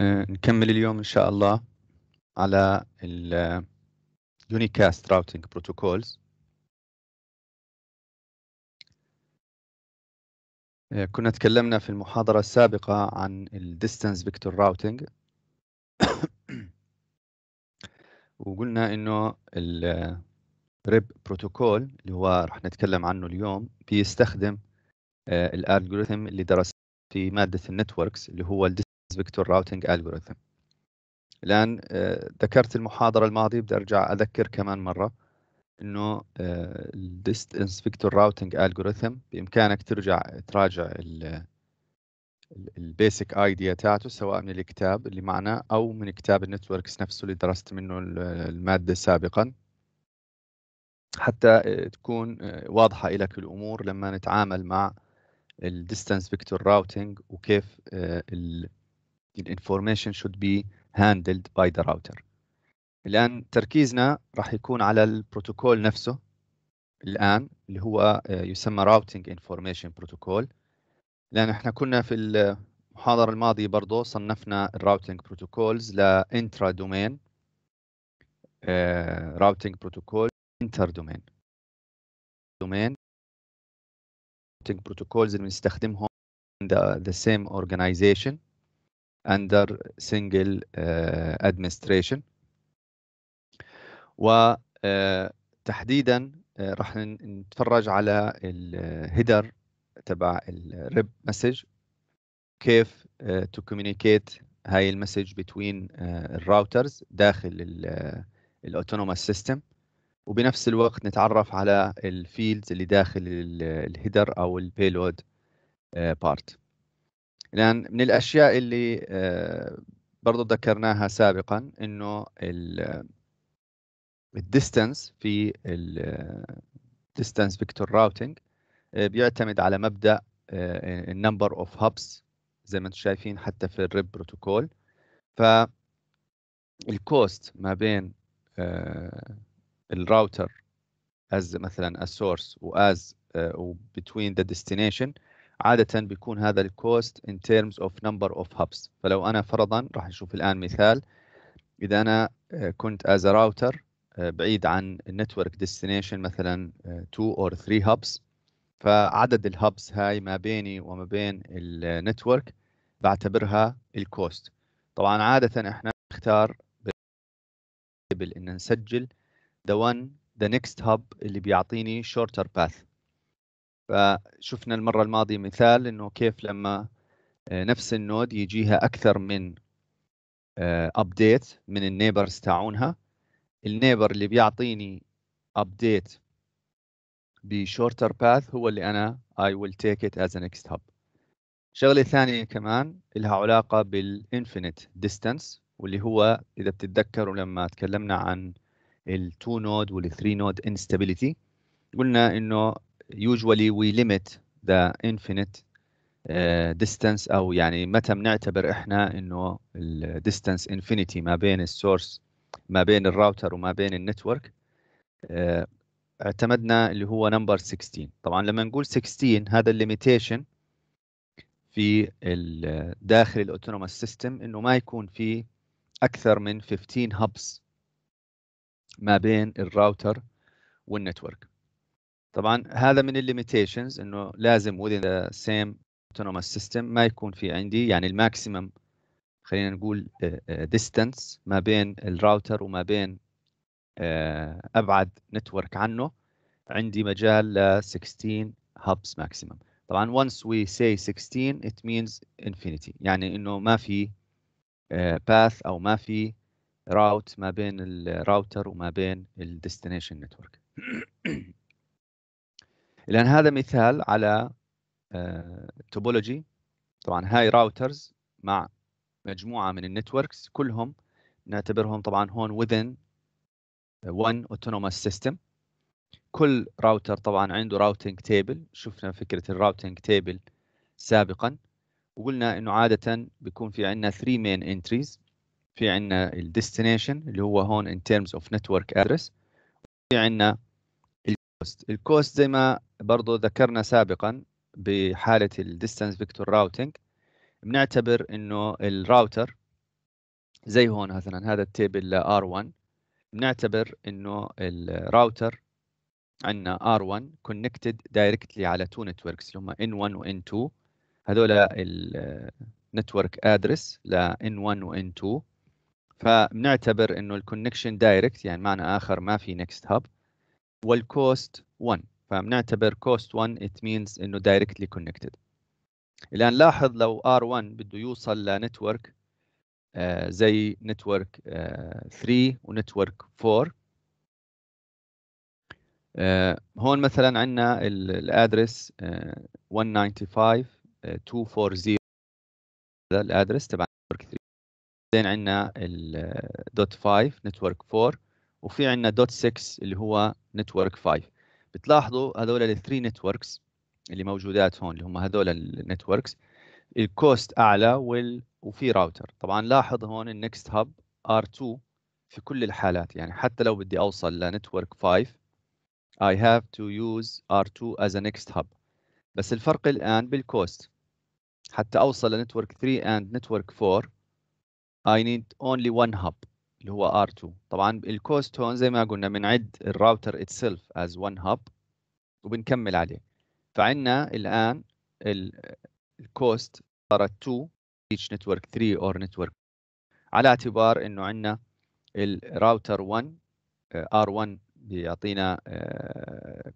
آه، نكمل اليوم إن شاء الله على ال Unicast Routing Protocols آه، كنا تكلمنا في المحاضرة السابقة عن ال Distance Vector Routing وقلنا إنه ال RIP بروتوكول اللي هو رح نتكلم عنه اليوم بيستخدم آه، الالجوريثم اللي درس في مادة النتوركس اللي هو ال فيكتور راوتنج الجوريثم الان آه، ذكرت المحاضره الماضيه بدي ارجع اذكر كمان مره انه آه، الديستنس فيكتور راوتنج الجوريثم بامكانك ترجع تراجع البيسك ايديا تاعته سواء من الكتاب اللي معنا او من كتاب النتوركس نفسه اللي درست منه الماده سابقا حتى آه، تكون واضحه لك الامور لما نتعامل مع الديستانس فيكتور راوتنج وكيف الانفورميشن should be handled by the router الان تركيزنا راح يكون على البروتوكول نفسه الان اللي هو آه، يسمى Routing انفورميشن بروتوكول لان احنا كنا في المحاضره الماضيه برضو صنفنا الراوتنج بروتوكولز لانترا دومين راوتنج بروتوكول انتر دومين دومين Routing بروتوكولز اللي بنستخدمهم the, the same organization under single uh, administration وتحديدا uh, uh, راح نتفرج على الهيدر uh, تبع الريب مسج كيف تو كوميونيكيت هاي المسج بين الراوترز داخل الاوتونوموس سيستم وبنفس الوقت نتعرف على الفيلدز اللي داخل الهيدر او البيلود بارت لان من الاشياء اللي آه، برضو ذكرناها سابقا انه آه، الديستنس في الديستنس فيكتور راوتنج بيعتمد على مبدا النمبر اوف هابس زي ما انتم شايفين حتى في الريب بروتوكول ف الكوست ما بين آه، الراوتر از مثلا السورس واز وبتوين ذا ديستنيشن عاده بيكون هذا الكوست in terms of number of hubs فلو انا فرضا راح نشوف الان مثال اذا انا آه، كنت as a router آه، بعيد عن النتورك ديستنيشن مثلا 2 آه، or 3 hubs فعدد الهبس هاي ما بيني وما بين النتورك بعتبرها الكوست طبعا عادة احنا نختار ان نسجل the one the next hub اللي بيعطيني shorter path فشفنا المرة الماضية مثال انه كيف لما آه، نفس النود يجيها اكثر من ابديت آه، من النيبرز تاعونها النيبر اللي بيعطيني ابديت بشورتر باث هو اللي انا I will take it as a next hub شغلة ثانية كمان لها علاقة بالانفينيت ديستانس واللي هو إذا بتتذكروا لما تكلمنا عن التو نود والثري نود انستابيليتي قلنا إنه usually we limit the infinite uh, distance او يعني متى بنعتبر احنا انه distance infinity ما بين السورس ما بين الراوتر وما بين النتورك uh, اعتمدنا اللي هو نمبر 16 طبعا لما نقول 16 هذا limitation في داخل الاوتونوموس سيستم انه ما يكون في اكثر من 15 hubs ما بين الراوتر والنتورك طبعا هذا من الليميتيشنز انه لازم within the same autonomous system ما يكون في عندي يعني الماكسيمم خلينا نقول ديستنس آه، آه، ما بين الراوتر وما بين آه، ابعد نتورك عنه عندي مجال ل 16 هابس ماكسيمم طبعا once we say 16 it means infinity يعني انه ما في باث او ما في راوت ما بين الراوتر وما بين الديستنيشن نتورك لان هذا مثال على توبولوجي آه، طبعا هاي راوترز مع مجموعه من النتوركس كلهم نعتبرهم طبعا هون within one autonomous system كل راوتر طبعا عنده راوتنج تيبل شفنا فكره الراوتنج تيبل سابقا وقلنا انه عاده بيكون في عندنا 3 مين انتريز في عندنا الديستنيشن اللي هو هون in terms of network address في عندنا الكوست الكوست زي ما برضو ذكرنا سابقا بحالة الديستانس فيكتور routing بنعتبر انه الراوتر زي هون مثلا هذا التيبل R1 بنعتبر انه الراوتر عندنا R1 connected directly على two networks اللي هم N1 و N2 هذول network address ل N1 و N2 فبنعتبر انه الكونكشن دايركت يعني معنى اخر ما في نكست هاب والكوست 1 فبنعتبر كوست 1 ات مينز انه دايركتلي كونكتد الان لاحظ لو R1 بده يوصل لنتورك آه زي نتورك آه 3 ونتورك 4 آه هون مثلا عندنا الادرس 195.240 آه، آه، هذا الادرس تبع نتورك 3 بعدين عندنا الدوت 5 نتورك 4 وفي عندنا دوت 6 اللي هو نتورك 5 بتلاحظوا هذول الثري نتوركس اللي موجودات هون اللي هم هذول النتوركس الكوست اعلى وال وفي راوتر طبعا لاحظ هون النكست هاب R2 في كل الحالات يعني حتى لو بدي اوصل لنتورك 5 I have to use R2 as a next hub بس الفرق الان بالكوست حتى اوصل لنتورك 3 and network 4 I need only one hub اللي هو R2 طبعا الكوست هون زي ما قلنا بنعد الراوتر اتسلف از 1 هاب وبنكمل عليه فعندنا الان الكوست صارت 2 ريتش نتورك 3 اور نتورك على اعتبار انه عندنا الراوتر آه، 1 r 1 بيعطينا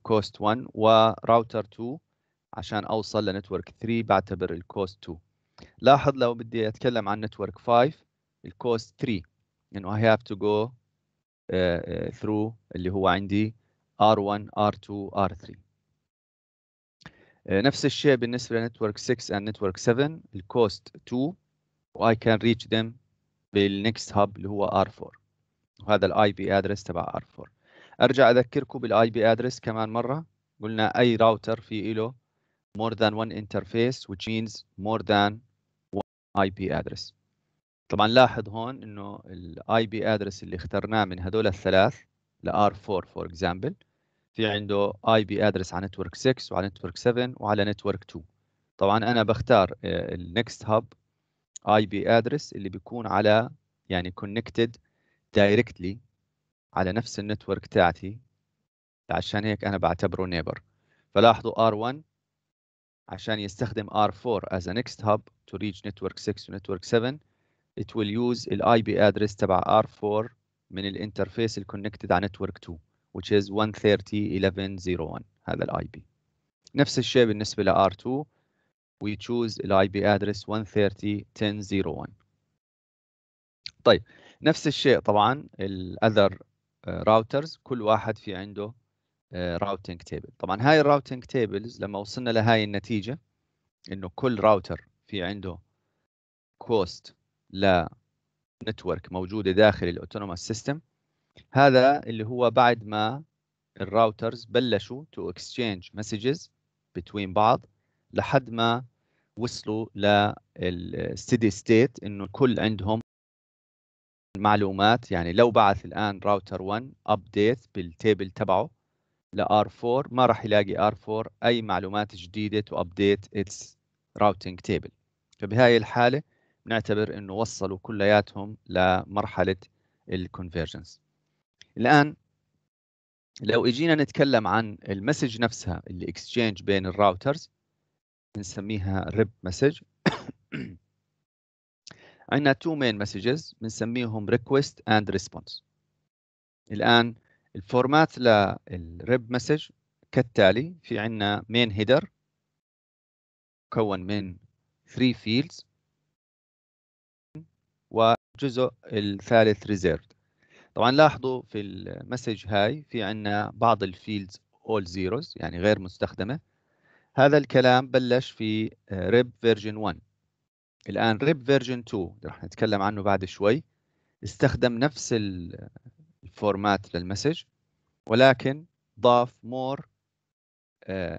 كوست 1 وراوتر 2 عشان اوصل لنتورك 3 بعتبر الكوست 2 لاحظ لو بدي اتكلم عن نتورك 5 الكوست 3 انه I have to go uh, through اللي هو عندي R1 R2 R3 نفس الشيء بالنسبة لنتورك 6 and network 7 الكوست 2 و I can reach them بالنكست هاب اللي هو R4 وهذا الـ IP address تبع R4 ارجع اذكركم بالـ IP address كمان مرة قلنا اي راوتر في إله more than one interface which means more than one IP address طبعا لاحظ هون انه الاي بي ادرس اللي اخترناه من هذول الثلاث ل 4 فور اكزامبل في عنده اي بي ادرس على نتورك 6 وعلى نتورك 7 وعلى نتورك 2 طبعا انا بختار النكست هاب اي بي ادرس اللي بيكون على يعني كونكتد دايركتلي على نفس النتورك تاعتي عشان هيك انا بعتبره نيبر فلاحظوا R1 عشان يستخدم R4 as a next hub to reach network 6 و network 7 it will use the IP address تبع R4 من الانترفيس الكونكتد على نتورك 2 which is 130.11.01 هذا ال IP نفس الشيء بالنسبة ل R2 we choose the IP address 130.10.01 طيب نفس الشيء طبعا ال other uh, routers كل واحد في عنده uh, routing table طبعا هاي routing tables لما وصلنا لهاي النتيجه انه كل راوتر في عنده كوست لنتورك موجوده داخل الاوتونوموس سيستم هذا اللي هو بعد ما الراوترز بلشوا تو اكسشينج مسجز بتوين بعض لحد ما وصلوا للستدي ستيت انه الكل عندهم معلومات يعني لو بعث الان راوتر 1 ابديت بالتيبل تبعه ل R4 ما راح يلاقي R4 اي معلومات جديده تو ابديت اتس راوتنج تيبل فبهاي الحاله نعتبر انه وصلوا كلياتهم لمرحله الكونفرجنس الان لو اجينا نتكلم عن المسج نفسها اللي اكسشينج بين الراوترز بنسميها ريب مسج عندنا تو مين مسجز بنسميهم ريكويست اند ريسبونس الان الفورمات للريب مسج كالتالي في عندنا مين هيدر مكون من 3 فيلدز الجزء الثالث ريزيرفد طبعا لاحظوا في المسج هاي في عندنا بعض الفيلدز all zeros يعني غير مستخدمه هذا الكلام بلش في ريب فيرجن 1 الان ريب فيرجن 2 رح نتكلم عنه بعد شوي استخدم نفس الفورمات للمسج ولكن ضاف مور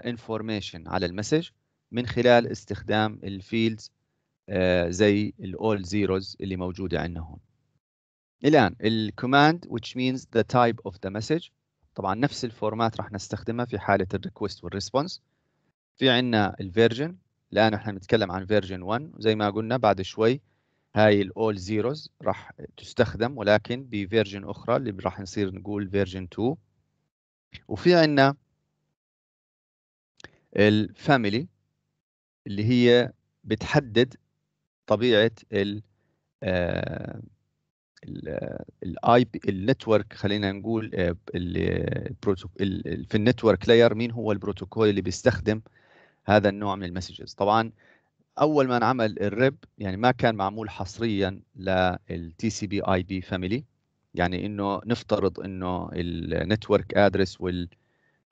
انفورميشن آه، على المسج من خلال استخدام الفيلدز آه، زي الاول زيروز اللي موجوده عندنا هون الان الكوماند which means the type of the message طبعا نفس الفورمات راح نستخدمها في حاله الريكوست والريسبونس في عندنا الفيرجن الان احنا بنتكلم عن فيرجن 1 زي ما قلنا بعد شوي هاي الاول زيروز راح تستخدم ولكن بفيرجن اخرى اللي راح نصير نقول فيرجن 2 وفي عندنا الفاميلي اللي هي بتحدد طبيعه ال آه، الاي بي النتورك خلينا نقول آه، في النتورك لاير مين هو البروتوكول اللي بيستخدم هذا النوع من المسجز طبعا اول ما انعمل الريب يعني ما كان معمول حصريا للتي سي بي اي بي فاميلي يعني انه نفترض انه النتورك ادرس وال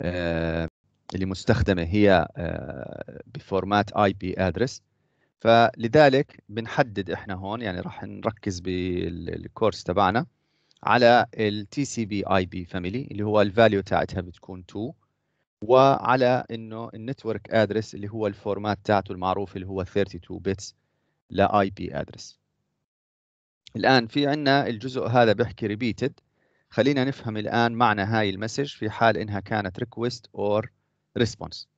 آه، اللي مستخدمه هي بفورمات اي بي ادرس فلذلك بنحدد احنا هون يعني راح نركز بالكورس تبعنا على التي سي بي اي بي فاميلي اللي هو الفاليو تاعتها بتكون 2 وعلى انه النتورك ادرس اللي هو الفورمات تاعته المعروف اللي هو 32 بيتس لاي بي ادرس الان في عندنا الجزء هذا بيحكي ريبيتد خلينا نفهم الان معنى هاي المسج في حال انها كانت ريكويست اور ريسبونس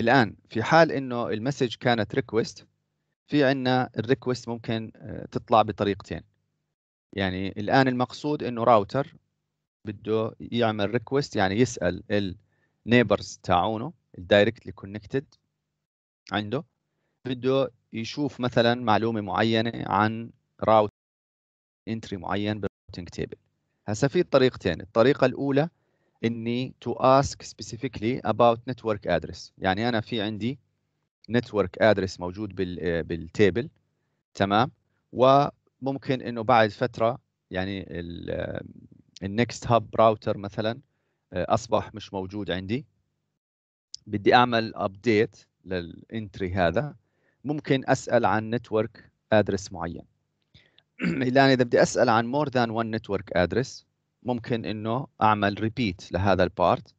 الان في حال انه المسج كانت ريكوست في عندنا الريكوست ممكن آه، تطلع بطريقتين يعني الان المقصود انه راوتر بده يعمل ريكوست يعني يسال النيبرز تاعونه الدايركتلي كونكتد عنده بده يشوف مثلا معلومه معينه عن راوت انتري معين بالراوتنج تيبل هسه في طريقتين الطريقه الاولى اني to ask specifically about network address يعني انا في عندي network address موجود بال آه، بالتيبل تمام وممكن انه بعد فتره يعني النكست هاب راوتر مثلا آه، اصبح مش موجود عندي بدي اعمل ابديت للانتري هذا ممكن اسال عن نتورك ادرس معين الان اذا بدي اسال عن مور ذان وان نتورك ادرس ممكن انه اعمل ريبيت لهذا البارت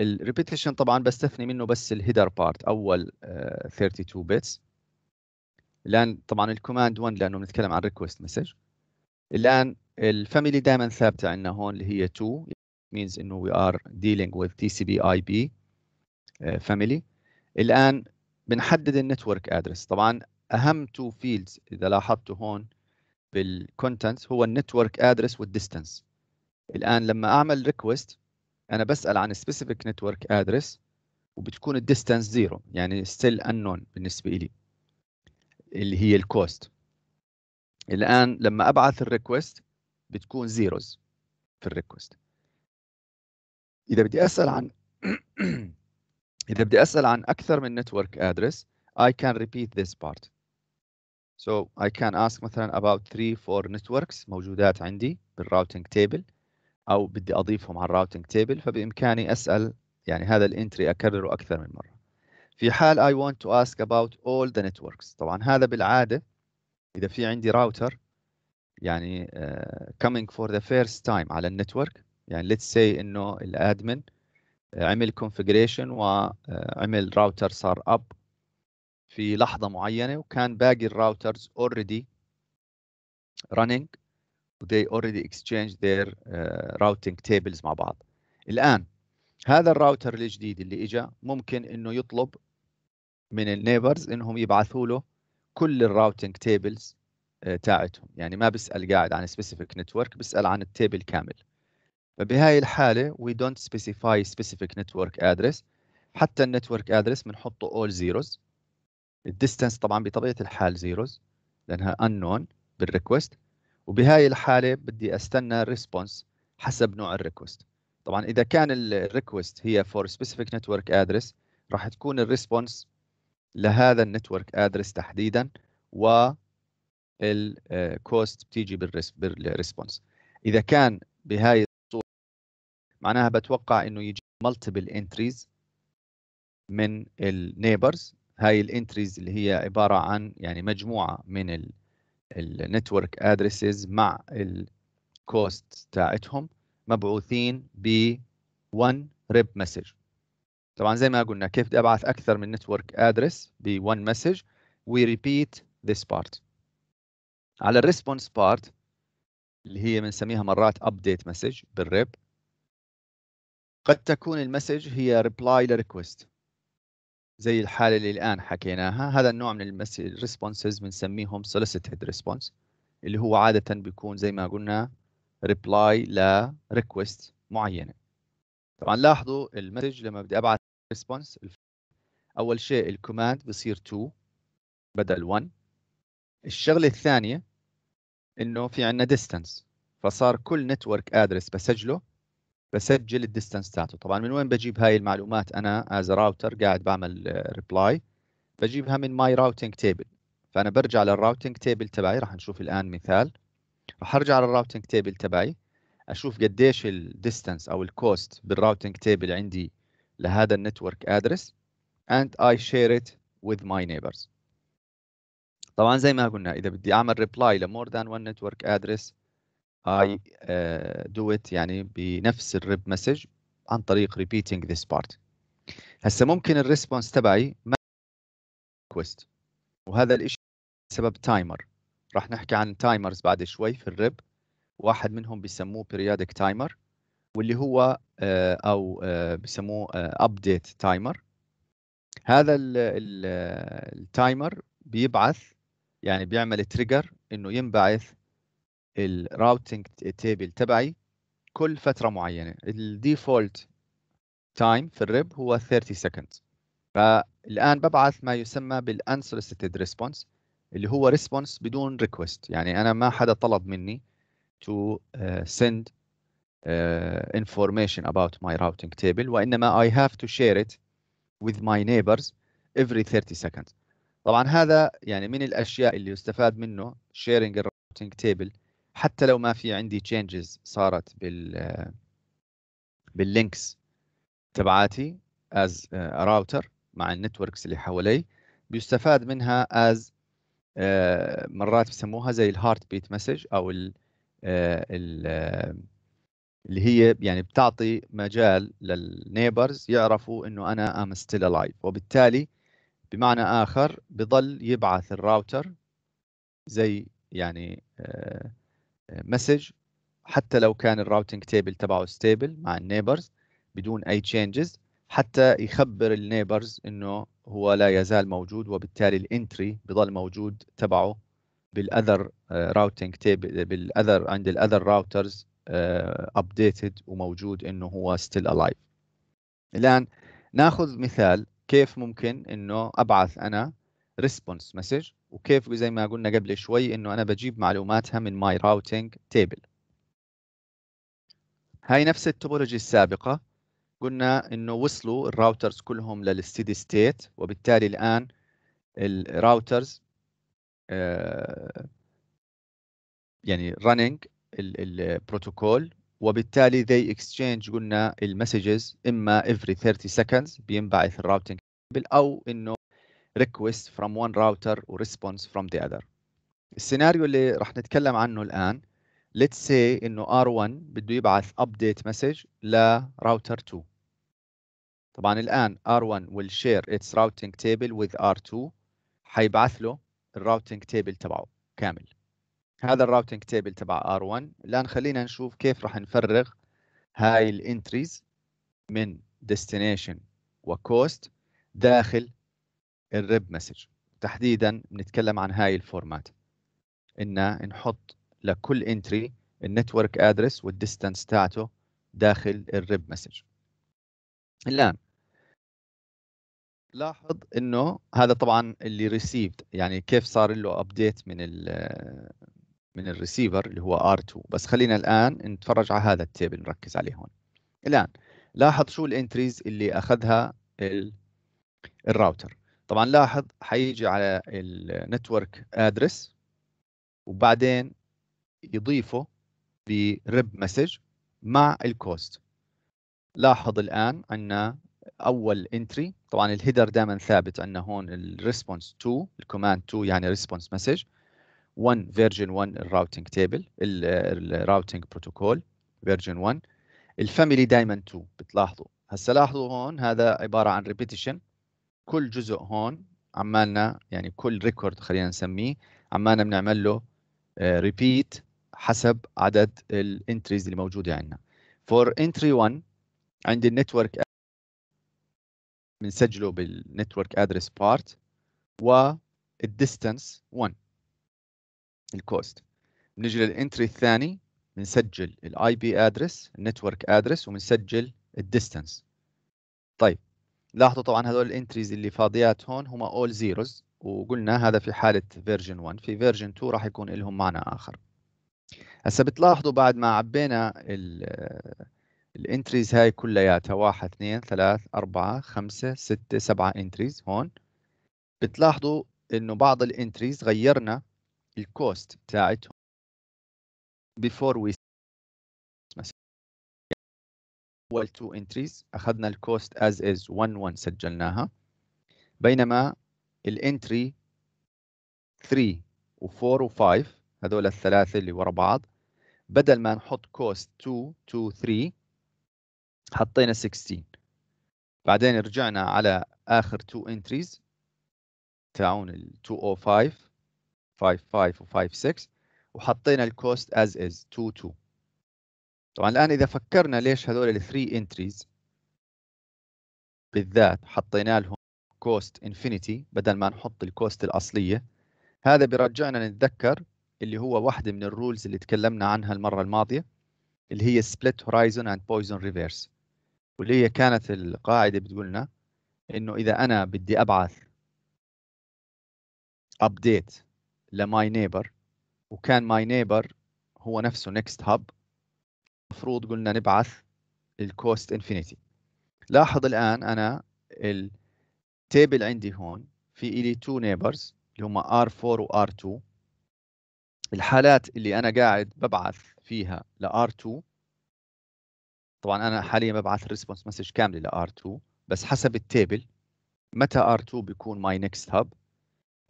الريبيتيشن طبعا بستثني منه بس الهيدر بارت اول 32 آه، بيتس الان طبعا الكوماند 1 لانه بنتكلم عن ريكوست مسج الان الفاميلي دائما ثابته عندنا هون اللي هي 2 means انه we are dealing with TCP IP آه، family الان بنحدد النتورك ادرس طبعا اهم تو فيلدز اذا لاحظتوا هون بالكونتنت هو النتورك ادرس والديستنس الان لما اعمل ريكوست انا بسال عن سبيسيفيك نتورك ادرس وبتكون الديستانس زيرو يعني ستيل انون بالنسبه لي اللي هي الكوست الان لما ابعث الريكوست بتكون زيروز في الريكوست اذا بدي اسال عن اذا بدي اسال عن اكثر من نتورك ادرس I can repeat this part So I can ask مثلا about three four networks موجودات عندي بالراوتنج table او بدي اضيفهم على الراوتنج تيبل فبامكاني اسال يعني هذا الانتري اكرره اكثر من مره في حال I want to ask about all the networks طبعا هذا بالعاده اذا في عندي راوتر يعني uh, coming for the first time على النتورك يعني let's say انه الادمن آه، عمل configuration وعمل آه، راوتر صار اب في لحظه معينه وكان باقي الراوترز اوريدي running they already exchange their uh, routing tables مع بعض الآن هذا الراوتر الجديد اللي إجا ممكن إنه يطلب من النيبرز إنهم يبعثوا له كل الراوتنج تيبلز آه، تاعتهم يعني ما بسأل قاعد عن سبيسيفيك نتورك بسأل عن التيبل كامل فبهاي الحالة we don't specify specific network address حتى النتورك ادرس بنحطه all zeros الديستنس طبعا بطبيعة الحال zeros لأنها unknown بالريكوست وبهاي الحاله بدي استنى الريسبونس حسب نوع الريكوست طبعا اذا كان الريكوست هي فور سبيسيفيك نتورك ادرس راح تكون الريسبونس لهذا النتورك ادرس تحديدا و الكوست بتيجي بالريسبونس اذا كان بهاي الصوره معناها بتوقع انه يجي مالتيبل انتريز من النيبرز هاي الانتريز اللي هي عباره عن يعني مجموعه من النتورك ادريسز مع الكوست تاعتهم مبعوثين ب 1 ريب مسج طبعا زي ما قلنا كيف بدي ابعث اكثر من نتورك ادرس ب 1 مسج وي ريبيت ذس بارت على الريسبونس بارت اللي هي بنسميها مرات ابديت مسج بالريب قد تكون المسج هي ريبلاي لريكوست زي الحاله اللي الان حكيناها هذا النوع من الريسبونسز بنسميهم سوليسيتد ريسبونس اللي هو عاده بيكون زي ما قلنا ريبلاي لريكوست معينه طبعا لاحظوا المسج لما بدي ابعث ريسبونس اول شيء الكوماند بصير 2 بدل 1 الشغله الثانيه انه في عندنا distance فصار كل نتورك ادرس بسجله بسجل الديستانس تاعته طبعا من وين بجيب هاي المعلومات انا از راوتر قاعد بعمل ريبلاي آه، بجيبها من ماي راوتينج تيبل فانا برجع للراوتنج تيبل تبعي راح نشوف الان مثال راح ارجع للراوتنج تيبل تبعي اشوف قديش الديستانس او الكوست بالراوتنج تيبل عندي لهذا النتورك ادرس and I share it with my neighbors طبعا زي ما قلنا اذا بدي اعمل ريبلاي لمور ذان وان نتورك ادرس I uh, do it يعني بنفس الريب مسج عن طريق repeating this part هسه ممكن الريسبونس تبعي ما كويست وهذا الاشي بسبب تايمر راح نحكي عن تايمرز بعد شوي في الريب واحد منهم بيسموه periodic تايمر واللي هو آه، او آه، بيسموه ابديت آه، تايمر هذا التايمر بيبعث يعني بيعمل تريجر انه ينبعث الراوتنج تيبل تبعي كل فتره معينه الديفولت تايم في الريب هو 30 سكند فالان ببعث ما يسمى بالانسوليسيتد ريسبونس اللي هو ريسبونس بدون ريكوست يعني انا ما حدا طلب مني to سند آه، send اباوت آه، information about my routing table وانما I have to share it with my neighbors every 30 سكند طبعا هذا يعني من الاشياء اللي يستفاد منه sharing الراوتنج table حتى لو ما في عندي تشينجز صارت بال باللينكس تبعاتي از راوتر مع النتوركس اللي حوالي بيستفاد منها از آه، مرات بسموها زي الهارت بيت مسج او ال آه، آه، اللي هي يعني بتعطي مجال للنيبرز يعرفوا انه انا ام ستيل الايف وبالتالي بمعنى اخر بضل يبعث الراوتر زي يعني آه مسج حتى لو كان الراوتنج تيبل تبعه ستيبل مع النيبرز بدون اي تشينجز حتى يخبر النيبرز انه هو لا يزال موجود وبالتالي الانتري بضل موجود تبعه بالاذر راوتنج تيبل بالاذر عند الاذر راوترز ابديتد وموجود انه هو ستيل الايف الان ناخذ مثال كيف ممكن انه ابعث انا ريسبونس مسج وكيف زي ما قلنا قبل شوي انه انا بجيب معلوماتها من ماي راوتنج تيبل هاي نفس التوبولوجي السابقه قلنا انه وصلوا الراوترز كلهم للستيدي ستيت وبالتالي الان الراوترز آه، يعني running البروتوكول وبالتالي they exchange قلنا المسجز اما every 30 seconds بينبعث الراوتنج او انه request from one router و response from the other السيناريو اللي رح نتكلم عنه الآن let's say إنه R1 بده يبعث update message router 2 طبعا الآن R1 will share its routing table with R2 حيبعث له routing table تبعه كامل هذا routing table تبع R1 الآن خلينا نشوف كيف رح نفرغ هاي الانتريز من destination و cost داخل الريب مسج تحديدا بنتكلم عن هاي الفورمات ان نحط لكل انتري النتورك ادرس والديستانس تاعته داخل الريب مسج الان لاحظ انه هذا طبعا اللي ريسيفد يعني كيف صار له ابديت من الـ من الريسيفر اللي هو R2 بس خلينا الان نتفرج على هذا التيبل نركز عليه هون الان لاحظ شو الانتريز اللي اخذها الراوتر طبعا لاحظ حيجي على النتورك ادرس وبعدين يضيفه بريب مسج مع الكوست لاحظ الان عندنا اول انتري طبعا الهيدر دائما ثابت عندنا هون الريسبونس 2 الكوماند 2 يعني ريسبونس مسج 1 فيرجن 1 الراوتنج تيبل الراوتنج بروتوكول فيرجن 1 الفاميلي دائما 2 بتلاحظوا هسه لاحظوا هون هذا عباره عن ريبيتيشن كل جزء هون عمالنا يعني كل ريكورد خلينا نسميه عمالنا بنعمل له ريبيت آه، حسب عدد الانتريز اللي موجوده عندنا فور انتري 1 عندي النتورك بنسجله بالنتورك ادرس بارت والديستنس 1 الكوست بنيجي للانتري الثاني بنسجل الاي بي ادرس النتورك ادرس وبنسجل الديستنس طيب لاحظوا طبعا هذول الانتريز اللي فاضيات هون هم all zeros وقلنا هذا في حالة فيرجن 1 في فيرجن 2 راح يكون لهم معنى آخر هسا بتلاحظوا بعد ما عبينا الانتريز هاي كلياتها 1 2 3 4 5 6 7 انتريز هون بتلاحظوا انه بعض الانتريز غيرنا الكوست بتاعتهم before we اول تو انتريز اخذنا الكوست از از 1 1 سجلناها بينما الانتري 3 و4 و5 هذول الثلاثه اللي ورا بعض بدل ما نحط كوست 2 2 3 حطينا 16 بعدين رجعنا على اخر تو انتريز تاعون ال 205 55 و 56 وحطينا الكوست از از 22 طبعا الان اذا فكرنا ليش هذول الثري انتريز بالذات حطينا لهم كوست انفينيتي بدل ما نحط الكوست الاصليه هذا بيرجعنا نتذكر اللي هو واحده من الرولز اللي تكلمنا عنها المره الماضيه اللي هي سبليت هورايزون اند بويزون ريفيرس واللي هي كانت القاعده بتقولنا انه اذا انا بدي ابعث ابديت لماي نيبر وكان ماي نيبر هو نفسه نيكست هاب المفروض قلنا نبعث الكوست انفينيتي لاحظ الآن أنا التيبل عندي هون في إلي تو نيبرز اللي هم R4 و R2 الحالات اللي أنا قاعد ببعث فيها ل R2 طبعا أنا حاليا ببعث الريسبونس مسج كاملة ل R2 بس حسب التيبل متى R2 بيكون ماي نيكست هاب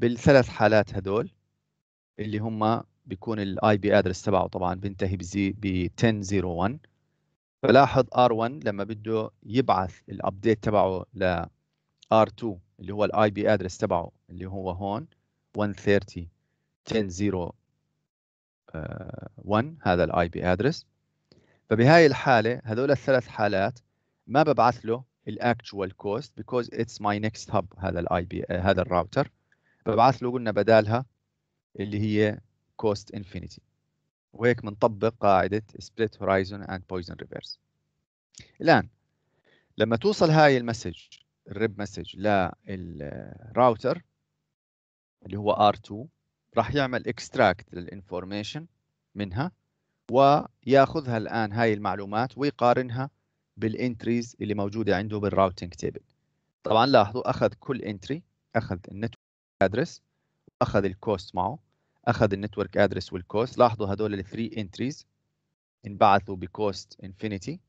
بالثلاث حالات هدول اللي هم بيكون الاي بي ادرس تبعه طبعا بينتهي ب 1001 فلاحظ R1 لما بده يبعث الابديت تبعه ل R2 اللي هو الاي بي ادرس تبعه اللي هو هون 130 1001 هذا الاي بي ادرس فبهاي الحاله هذول الثلاث حالات ما ببعث له الاكتوال كوست بيكوز اتس ماي نيكست هاب هذا الاي بي هذا الراوتر ببعث له قلنا بدالها اللي هي كوست انفينيتي وهيك بنطبق قاعدة سبليت هورايزون اند بويزن ريفيرس الآن لما توصل هاي المسج الريب مسج للراوتر اللي هو ار 2 راح يعمل اكستراكت للانفورميشن منها وياخذها الآن هاي المعلومات ويقارنها بالانتريز اللي موجودة عنده بالراوتنج تيبل طبعا لاحظوا أخذ كل انتري أخذ النت ادرس وأخذ الكوست معه اخذ النتورك ادرس والكوست لاحظوا هدول الثري انتريز انبعثوا بكوست انفينيتي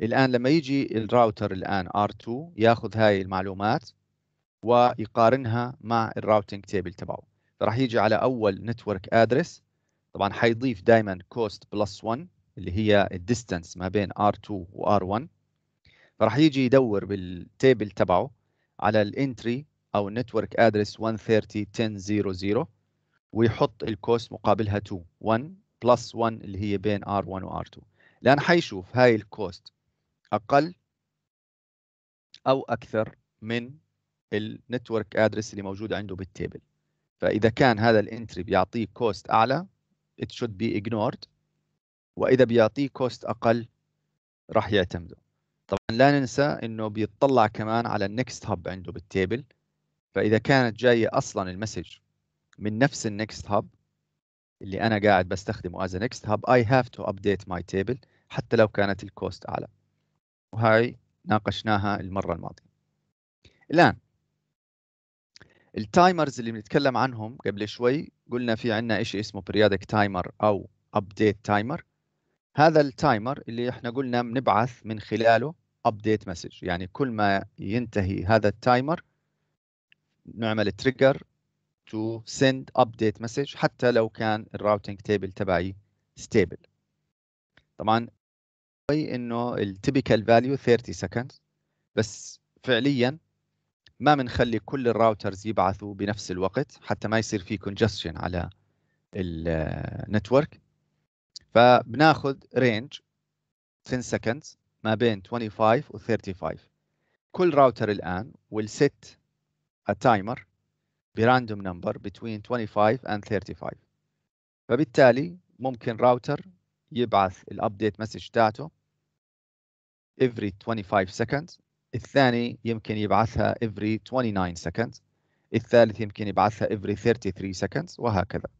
الان لما يجي الراوتر الان R2 ياخذ هاي المعلومات ويقارنها مع الراوتنج تيبل تبعه فراح يجي على اول نتورك ادرس طبعا حيضيف دائما كوست بلس 1 اللي هي الديستنس ما بين R2 و R1 فراح يجي يدور بالتيبل تبعه على الانتري او النتورك ادرس 130.10.0 ويحط الكوست مقابلها 2 1 بلس 1 اللي هي بين r 1 وr 2 لان حيشوف هاي الكوست اقل او اكثر من النتورك ادرس اللي موجود عنده بالتيبل فاذا كان هذا الانتري بيعطيه كوست اعلى it should be ignored واذا بيعطيه كوست اقل راح يعتمده طبعا لا ننسى انه بيطلع كمان على النكست هاب عنده بالتيبل فاذا كانت جايه اصلا المسج من نفس النكست هاب اللي انا قاعد بستخدمه از نكست هاب اي هاف تو ابديت ماي تيبل حتى لو كانت الكوست اعلى وهاي ناقشناها المره الماضيه الان التايمرز اللي بنتكلم عنهم قبل شوي قلنا في عندنا شيء اسمه بريادك تايمر او ابديت تايمر هذا التايمر اللي احنا قلنا بنبعث من خلاله ابديت مسج يعني كل ما ينتهي هذا التايمر نعمل تريجر to send update message حتى لو كان الراوتينج تيبل تبعي stable طبعا انه التيبيكال فاليو 30 سكند بس فعليا ما بنخلي كل الراوترز يبعثوا بنفس الوقت حتى ما يصير في congestion على النتورك فبناخذ رينج 10 سكند ما بين 25 و 35 كل راوتر الان will set a timer براندوم نمبر between 25 and 35 فبالتالي ممكن راوتر يبعث الابديت مسج بتاعته every 25 seconds الثاني يمكن يبعثها every 29 seconds الثالث يمكن يبعثها every 33 seconds وهكذا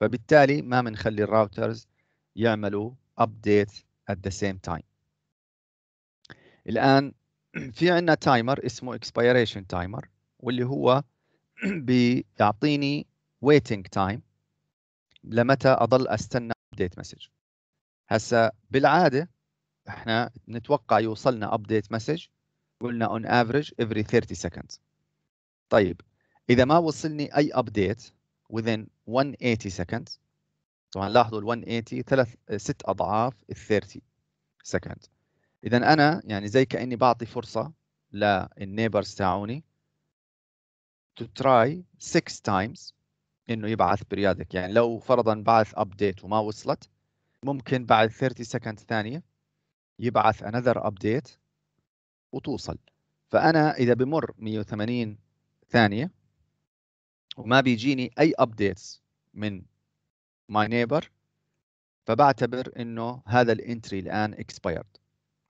فبالتالي ما بنخلي الراوترز يعملوا update at the same time الآن في عندنا تايمر اسمه expiration timer واللي هو بيعطيني ويتنج تايم لمتى اضل استنى ابديت مسج هسا بالعاده احنا نتوقع يوصلنا ابديت مسج قلنا اون افريج افري 30 سكندز طيب اذا ما وصلني اي ابديت within 180 سكند طبعا لاحظوا ال 180 ثلاث ست اضعاف ال 30 سكند اذا انا يعني زي كاني بعطي فرصه للنيبرز تاعوني to try six times انه يبعث بريادك يعني لو فرضا بعث ابديت وما وصلت ممكن بعد 30 سكند ثانيه يبعث انذر ابديت وتوصل فانا اذا بمر 180 ثانيه وما بيجيني اي updates من ماي نيبر فبعتبر انه هذا الانتري الان expired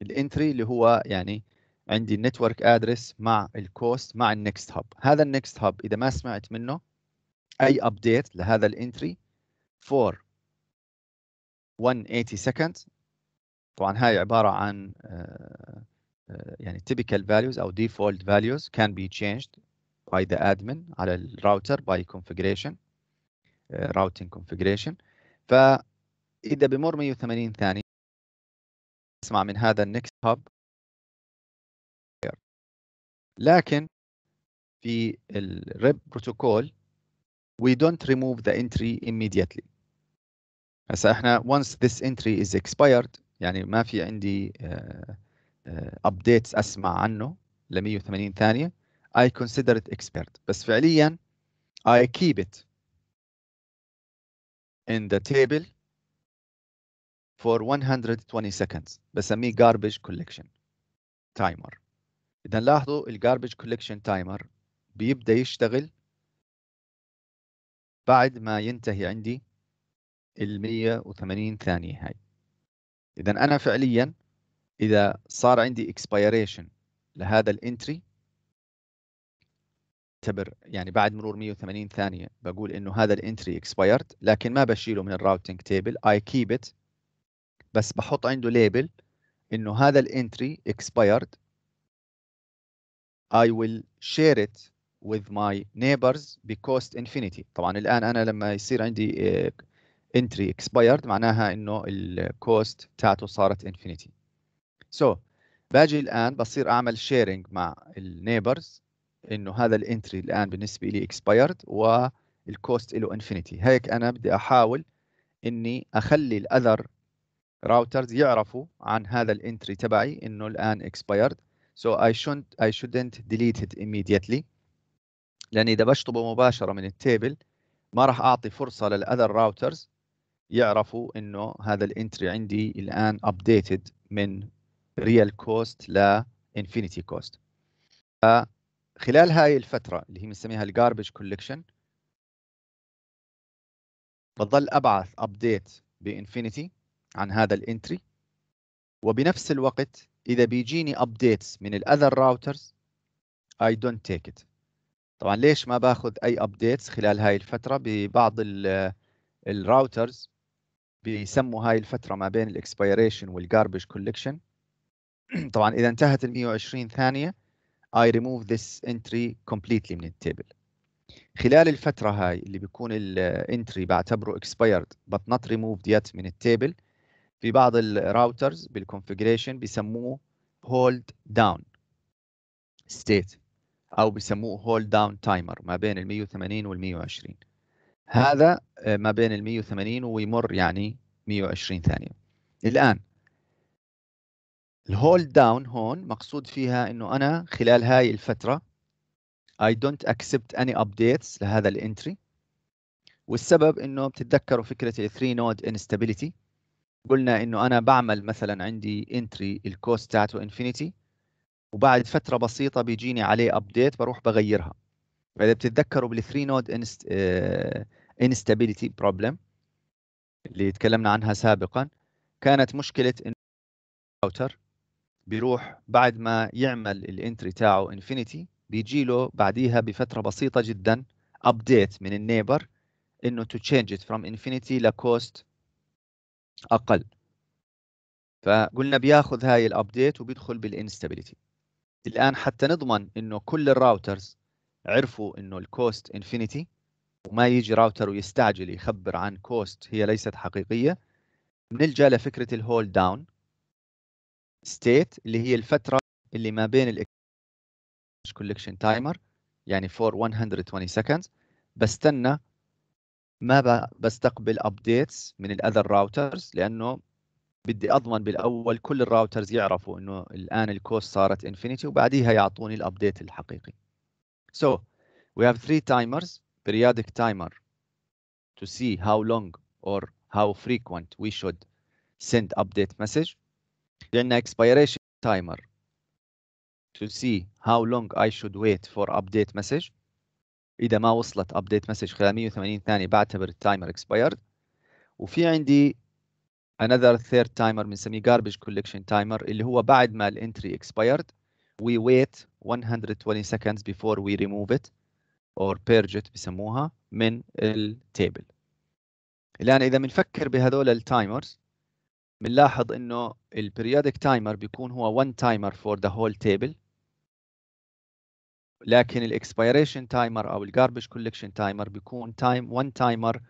الانتري اللي هو يعني عندي النتورك ادرس مع الكوست مع النكست هاب هذا النكست هاب اذا ما سمعت منه اي ابديت لهذا الانتري فور 180 سكند طبعا هاي عباره عن آه، آه، يعني typical values او default values can be changed by the admin على الراوتر by configuration آه، routing configuration فاذا بمر 180 ثانيه اسمع من هذا النكست هاب لكن في الريب بروتوكول we don't remove the entry immediately هسا احنا once this entry is expired يعني ما في عندي updates اسمع عنه ل 180 ثانيه I consider it expired بس فعليا I keep it in the table for 120 seconds بسميه garbage collection timer اذا لاحظوا الجاربج كولكشن تايمر بيبدا يشتغل بعد ما ينتهي عندي ال 180 ثانيه هاي اذا انا فعليا اذا صار عندي اكسبيريشن لهذا الانتري اعتبر يعني بعد مرور 180 ثانيه بقول انه هذا الانتري اكسبيرد لكن ما بشيله من الراوتينج تيبل اي كيب ات بس بحط عنده ليبل انه هذا الانتري اكسبيرد I will share it with my neighbors بكوست انفينيتي طبعا الان انا لما يصير عندي آه، entry expired معناها انه الكوست تاعته صارت انفينيتي سو so, باجي الان بصير اعمل شيرنج مع النيبرز انه هذا الانتري الان بالنسبه لي expired والكوست له انفينيتي هيك انا بدي احاول اني اخلي الاذر راوترز يعرفوا عن هذا الانتري تبعي انه الان expired So I shouldn't I shouldn't delete it immediately لأن إذا بشطبه مباشرة من التيبل ما راح أعطي فرصة للأذر راوترز يعرفوا إنه هذا الانتري عندي الآن updated من real cost ل infinity cost. خلال هاي الفترة اللي هي بنسميها garbage collection بضل أبعث update بانفينيتي عن هذا الانتري وبنفس الوقت اذا بيجيني ابديتس من الاذر راوترز اي دونت تيك ات طبعا ليش ما باخذ اي ابديتس خلال هاي الفتره ببعض الراوترز بيسموا هاي الفتره ما بين الاكسبيريشن والجاربج كولكشن طبعا اذا انتهت ال 120 ثانيه I remove this entry completely من التيبل خلال الفترة هاي اللي بيكون الانتري بعتبره expired but not removed yet من التيبل في بعض الراوترز بالكونفيجريشن بيسموه هولد داون ستيت او بيسموه هولد داون تايمر ما بين ال 180 وال 120 هذا آه، ما بين ال 180 ويمر يعني 120 ثانيه الان الهولد داون هون مقصود فيها انه انا خلال هاي الفتره I don't accept any updates لهذا الانتري والسبب انه بتتذكروا فكره ال 3 node instability قلنا انه انا بعمل مثلا عندي انتري الكوست بتاعته انفينيتي وبعد فتره بسيطه بيجيني عليه ابديت بروح بغيرها فاذا بتتذكروا بالثري نود انستابيليتي بروبلم اللي تكلمنا عنها سابقا كانت مشكله ان الراوتر بيروح بعد ما يعمل الانتري تاعه انفينيتي بيجي له بعديها بفتره بسيطه جدا ابديت من النيبر انه تو تشينج ات فروم انفينيتي لكوست اقل فقلنا بياخذ هاي الابديت وبيدخل بالانستابيليتي الان حتى نضمن انه كل الراوترز عرفوا انه الكوست انفينيتي وما يجي راوتر ويستعجل يخبر عن كوست هي ليست حقيقيه بنلجا لفكره الهول داون ستيت اللي هي الفتره اللي ما بين كولكشن تايمر يعني فور 120 سكند بستنى ما بستقبل ابديتس من الاذر راوترز لانه بدي اضمن بالاول كل الراوترز يعرفوا انه الان الكوست صارت انفينيتي وبعديها يعطوني الابديت الحقيقي. So we have three timers periodic timer to see how long or how frequent we should send update message. عندنا expiration timer to see how long I should wait for update message. اذا ما وصلت ابديت مسج خلال 180 ثانيه بعتبر التايمر اكسبايرد وفي عندي another third timer بنسميه garbage collection timer اللي هو بعد ما الانتري expired we wait 120 seconds before we remove it or purge it بسموها من التيبل الان اذا بنفكر بهذول التايمرز بنلاحظ انه البريودك تايمر بيكون هو one timer for the whole table لكن الاكسبيريشن تايمر او الجاربج كولكشن تايمر بيكون تايم 1 تايمر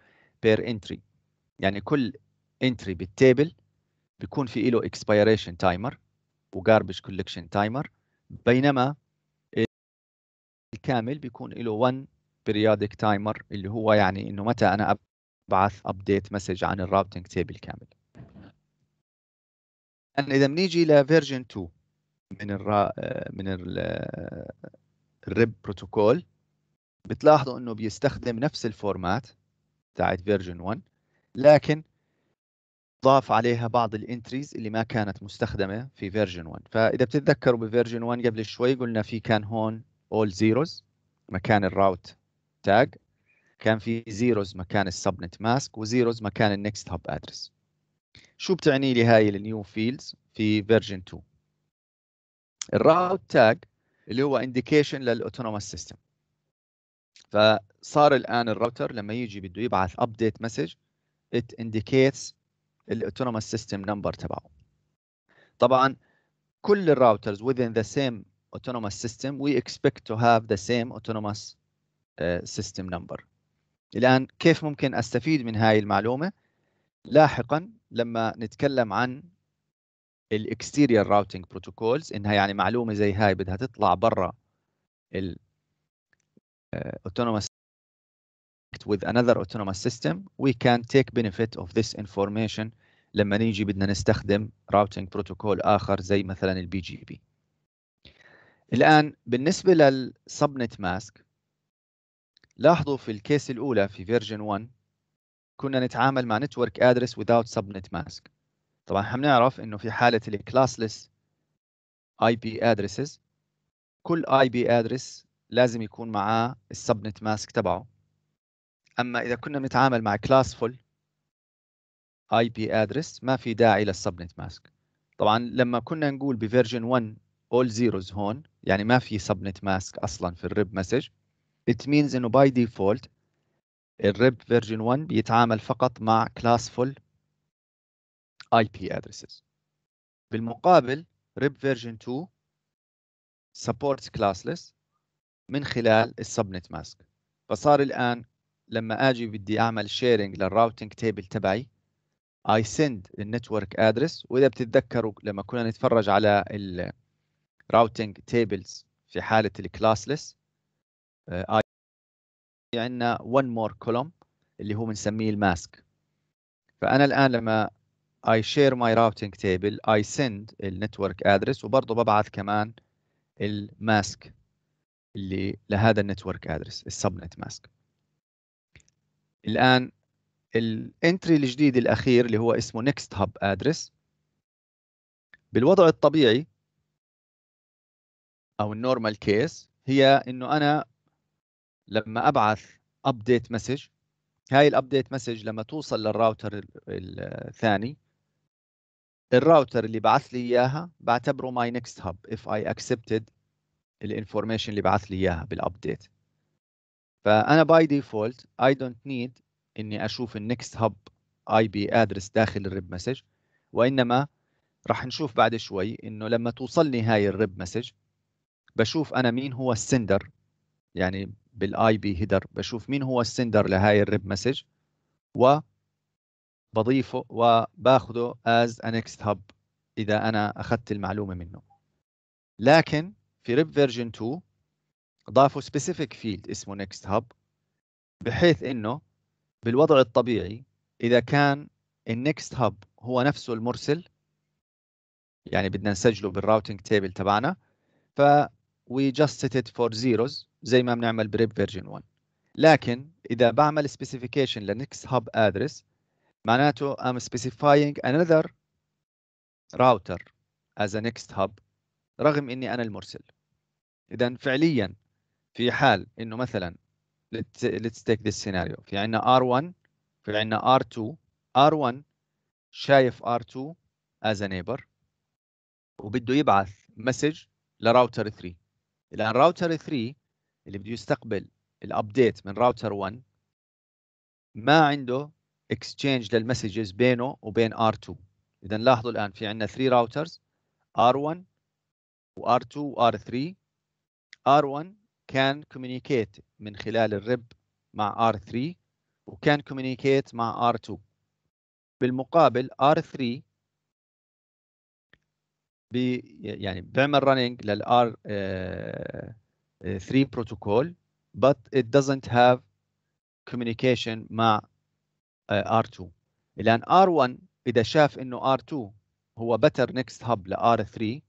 بير انتري يعني كل انتري بالتيبل بيكون في له اكسبيريشن تايمر وجاربج كولكشن تايمر بينما الكامل بيكون له 1 بيريودك تايمر اللي هو يعني انه متى انا ابعث ابديت مسج عن الراوتنج تيبل كامل اذا بنيجي لفيرجن 2 من الرا من ال الريب بروتوكول بتلاحظوا انه بيستخدم نفس الفورمات تاعت فيرجن 1 لكن ضاف عليها بعض الانتريز اللي ما كانت مستخدمه في فيرجن 1 فاذا بتتذكروا بفيرجن 1 قبل شوي قلنا في كان هون اول زيروز مكان الراوت تاج كان في زيروز مكان السبنت ماسك وزيروز مكان النكست هاب ادرس شو بتعني لي هاي النيو فيلدز في فيرجن 2 الراوت تاج اللي هو انديكيشن للاوتونوموس سيستم فصار الان الراوتر لما يجي بده يبعث ابديت مسج ات انديكيتس autonomous سيستم نمبر تبعه طبعا كل الراوترز within the same autonomous system we expect to have the same autonomous آه، system number الآن كيف ممكن أستفيد من هاي المعلومة لاحقا لما نتكلم عن الاكستيريال راوتنج بروتوكولز انها يعني معلومه زي هاي بدها تطلع برا ال آه، autonomous with another autonomous system we can take benefit of this information لما نيجي بدنا نستخدم راوتنج بروتوكول اخر زي مثلا البي جي بي الان بالنسبه للسبنت ماسك لاحظوا في الكيس الاولى في فيرجن 1 كنا نتعامل مع نتورك ادرس without subnet mask طبعا احنا بنعرف انه في حاله الكلاسلس اي بي addresses كل اي بي لازم يكون معاه السبنت ماسك تبعه اما اذا كنا بنتعامل مع classful اي بي ما في داعي للسبنت ماسك طبعا لما كنا نقول بفيرجن 1 all zeros هون يعني ما في سبنت ماسك اصلا في الريب مسج it means انه باي ديفولت الريب فيرجن 1 بيتعامل فقط مع classful اي بي بالمقابل ريب فيرجن 2 سبورت كلاسلس من خلال السبنت ماسك فصار الان لما اجي بدي اعمل شيرنج للراوتينج تيبل تبعي اي سند النتورك address واذا بتتذكروا لما كنا نتفرج على الراوتينج تيبلز في حاله الكلاسلس اي آه, عندنا one مور كولوم اللي هو بنسميه الماسك فانا الان لما I share my routing table, I send the network address وبرضه ببعث كمان الماسك اللي لهذا النتورك ادرس السبنت ماسك الان الانتري الجديد الاخير اللي هو اسمه نيكست هاب ادرس بالوضع الطبيعي او النورمال كيس هي انه انا لما ابعث ابديت مسج هاي الابديت مسج لما توصل للراوتر الثاني الراوتر اللي بعث لي اياها بعتبره ماي نيكست هاب اف اي اكسبتد الانفورميشن اللي بعث لي اياها بالابديت فانا باي ديفولت اي دونت نيد اني اشوف النيكست هاب اي بي ادرس داخل الريب مسج وانما راح نشوف بعد شوي انه لما توصلني هاي الريب مسج بشوف انا مين هو السندر يعني بالاي بي هيدر بشوف مين هو السندر لهاي الريب مسج و بضيفه وباخده از انكست هاب اذا انا اخذت المعلومه منه لكن في ريب فيرجن 2 ضافوا سبيسيفيك فيلد اسمه نكست هاب بحيث انه بالوضع الطبيعي اذا كان النكست هاب هو نفسه المرسل يعني بدنا نسجله بالراوتنج تيبل تبعنا ف we just set it for zeros زي ما بنعمل بريب فيرجن 1 لكن اذا بعمل سبيسيفيكيشن لنكست هاب ادرس معناته I'm specifying another router as a next hub رغم اني انا المرسل اذا فعليا في حال انه مثلا let's, let's take this scenario في عندنا R1 في عندنا R2 R1 شايف R2 as a neighbor وبده يبعث مسج لراوتر 3 الان راوتر 3 اللي بده يستقبل الابديت من راوتر 1 ما عنده اكستشينج للمسجز بينه وبين R2 اذا لاحظوا الان في عندنا 3 راوترز R1 وR2 وR3 R1 كان communicate من خلال الرب مع R3 وكان communicate مع R2 بالمقابل R3 بي يعني بيعمل رننج للار 3 بروتوكول but it doesn't have communication مع آه، ار2 الان ار1 اذا شاف انه ار2 هو بتر نكست هاب لار 3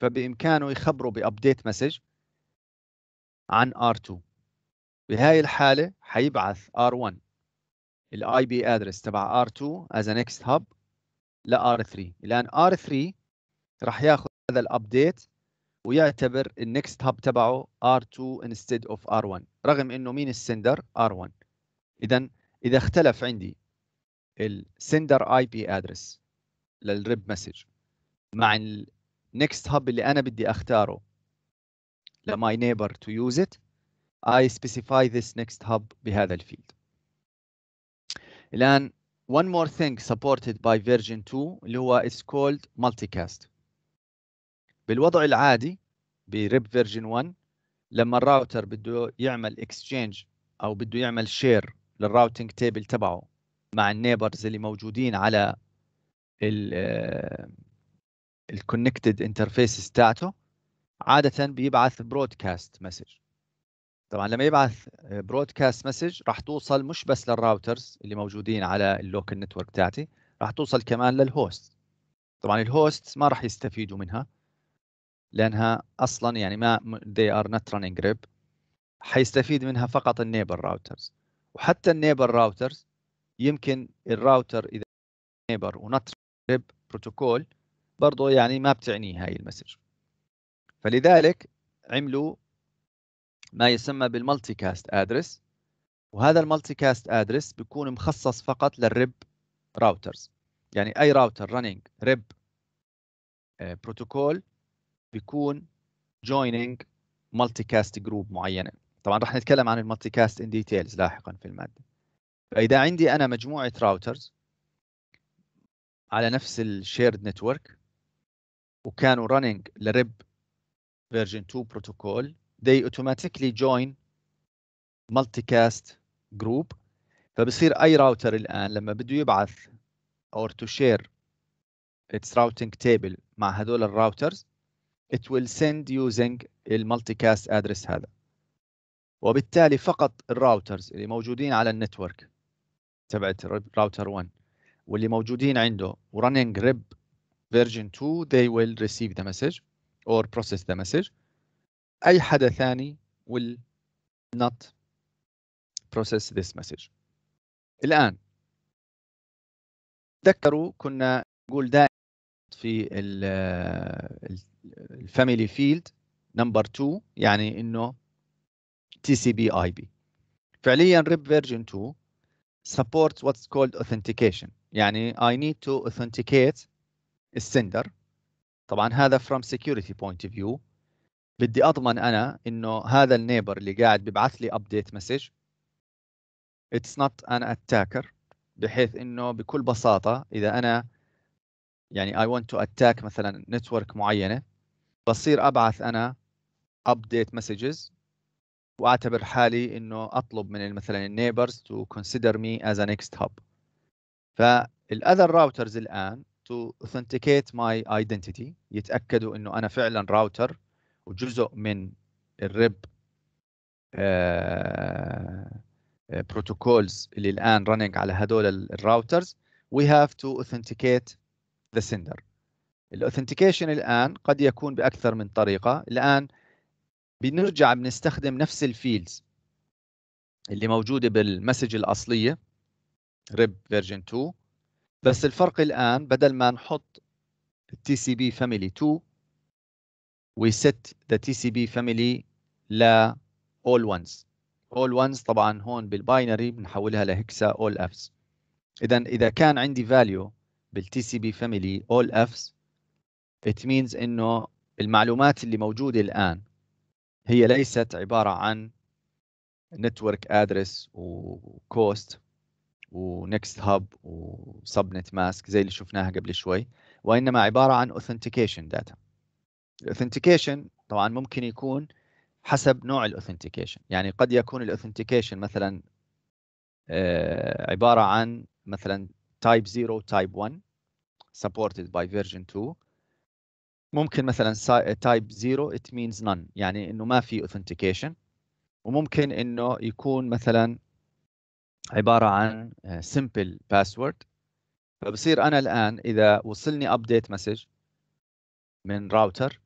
فبامكانه يخبره بابديت مسج عن ار2 بهاي الحاله حيبعث ار1 الاي بي ادرس تبع ار2 از نكست هاب ل R3 الآن R3 راح ياخذ هذا الابديت ويعتبر النكست هاب تبعه R2 instead of R1 رغم انه مين السندر R1 اذا اذا اختلف عندي السندر اي بي ادرس للريب مسج مع النكست هاب اللي انا بدي اختاره لماي نيبر تو يوز ات I specify this next hub بهذا الفيلد. الآن one more thing supported by version 2 اللي هو is called multicast. بالوضع العادي بريب version 1 لما الراوتر بده يعمل exchange أو بده يعمل share للراوتنج تيبل تبعه مع النيبرز اللي موجودين على ال الكونكتد انترفيس بتاعته عاده بيبعث برودكاست مسج طبعا لما يبعث برودكاست آه، مسج راح توصل مش بس للراوترز اللي موجودين على اللوكال نتورك بتاعتي راح توصل كمان للهوست طبعا الهوست ما راح يستفيدوا منها لانها اصلا يعني ما they are not running grip حيستفيد منها فقط النيبر راوترز وحتى النيبر راوترز يمكن الراوتر اذا نيبر ونطرب بروتوكول برضه يعني ما بتعني هاي المسج فلذلك عملوا ما يسمى بالمالتي كاست ادرس وهذا المالتي كاست ادرس بيكون مخصص فقط للريب راوترز يعني اي راوتر رننج ريب آه، بروتوكول بيكون جوينينج مالتي كاست جروب معينه طبعا راح نتكلم عن المالتي كاست ان ديتيلز لاحقا في الماده فاذا عندي انا مجموعه راوترز على نفس الشيرد نتورك وكانوا running لريب فيرجن 2 بروتوكول they automatically join multicast group فبصير اي راوتر الان لما بده يبعث or to share its routing table مع هذول الراوترز it will send using المالتي كاست ادرس هذا وبالتالي فقط الراوترز اللي موجودين على النتورك تبعت راوتر 1 واللي موجودين عنده ورننج ريب فيرجن 2 they will receive the message or process the message اي حدا ثاني will not process this message الان تذكروا كنا نقول دائما في الفاميلي فيلد نمبر 2 يعني انه تي سي بي اي بي فعليا ريب فيرجن 2 سبورت واتس كولد اوثنتيكيشن يعني اي نيد تو اوثنتيكيت السندر طبعا هذا فروم سكيورتي بوينت اوف فيو بدي اضمن انا انه هذا النيبر اللي قاعد بيبعث لي ابديت مسج اتس نوت ان اتاكر بحيث انه بكل بساطه اذا انا يعني اي ونت تو اتاك مثلا نتورك معينه بصير ابعث انا ابديت مسجز واعتبر حالي انه اطلب من مثلا النيبرز تو كونسيدر مي از نيكست هاب فالاذر راوترز الان تو اوثنتيكيت ماي ايدنتيتي يتاكدوا انه انا فعلا راوتر وجزء من الريب بروتوكولز uh, اللي الان رننج على هدول الراوترز وي هاف تو اوثنتيكيت ذا سندر الاوثنتيكيشن الان قد يكون باكثر من طريقه الان بنرجع بنستخدم نفس الفيلز اللي موجوده بالمسج الاصليه ريب فيرجن 2 بس الفرق الان بدل ما نحط التي سي بي فاميلي 2 ويست ذا تي سي بي فاميلي ل all ones all ones طبعا هون بالباينري بنحولها لهكسا all f's اذا اذا كان عندي value بالتي سي بي فاميلي all f's it means انه المعلومات اللي موجوده الان هي ليست عباره عن نتورك ادرس وكوست ونكست هاب وسبنت ماسك زي اللي شفناها قبل شوي وانما عباره عن اوثنتيكيشن داتا الاوثنتيكيشن طبعا ممكن يكون حسب نوع الاوثنتيكيشن يعني قد يكون الاوثنتيكيشن مثلا آه، عباره عن مثلا تايب 0 تايب 1 supported by version 2 ممكن مثلا تايب 0 it means none يعني انه ما في authentication وممكن انه يكون مثلا عباره عن آه، simple password فبصير انا الان اذا وصلني update مسج من راوتر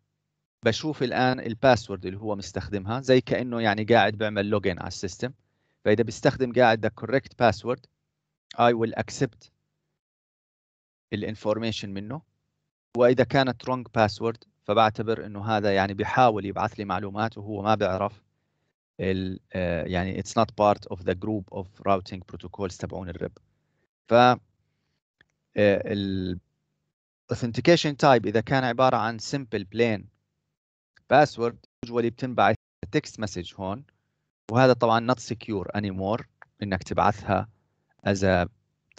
بشوف الان الباسورد اللي هو مستخدمها زي كانه يعني قاعد بعمل لوجن على السيستم فاذا بيستخدم قاعد the correct password I will accept الانفورميشن منه واذا كانت رونج باسورد فبعتبر انه هذا يعني بيحاول يبعث لي معلومات وهو ما بيعرف ال آه، يعني اتس نوت بارت اوف ذا جروب اوف راوتينج بروتوكولز تبعون الريب ف آه، ال authentication type اذا كان عباره عن simple plain password usually بتنبعث تكست مسج هون وهذا طبعا not secure anymore انك تبعثها as a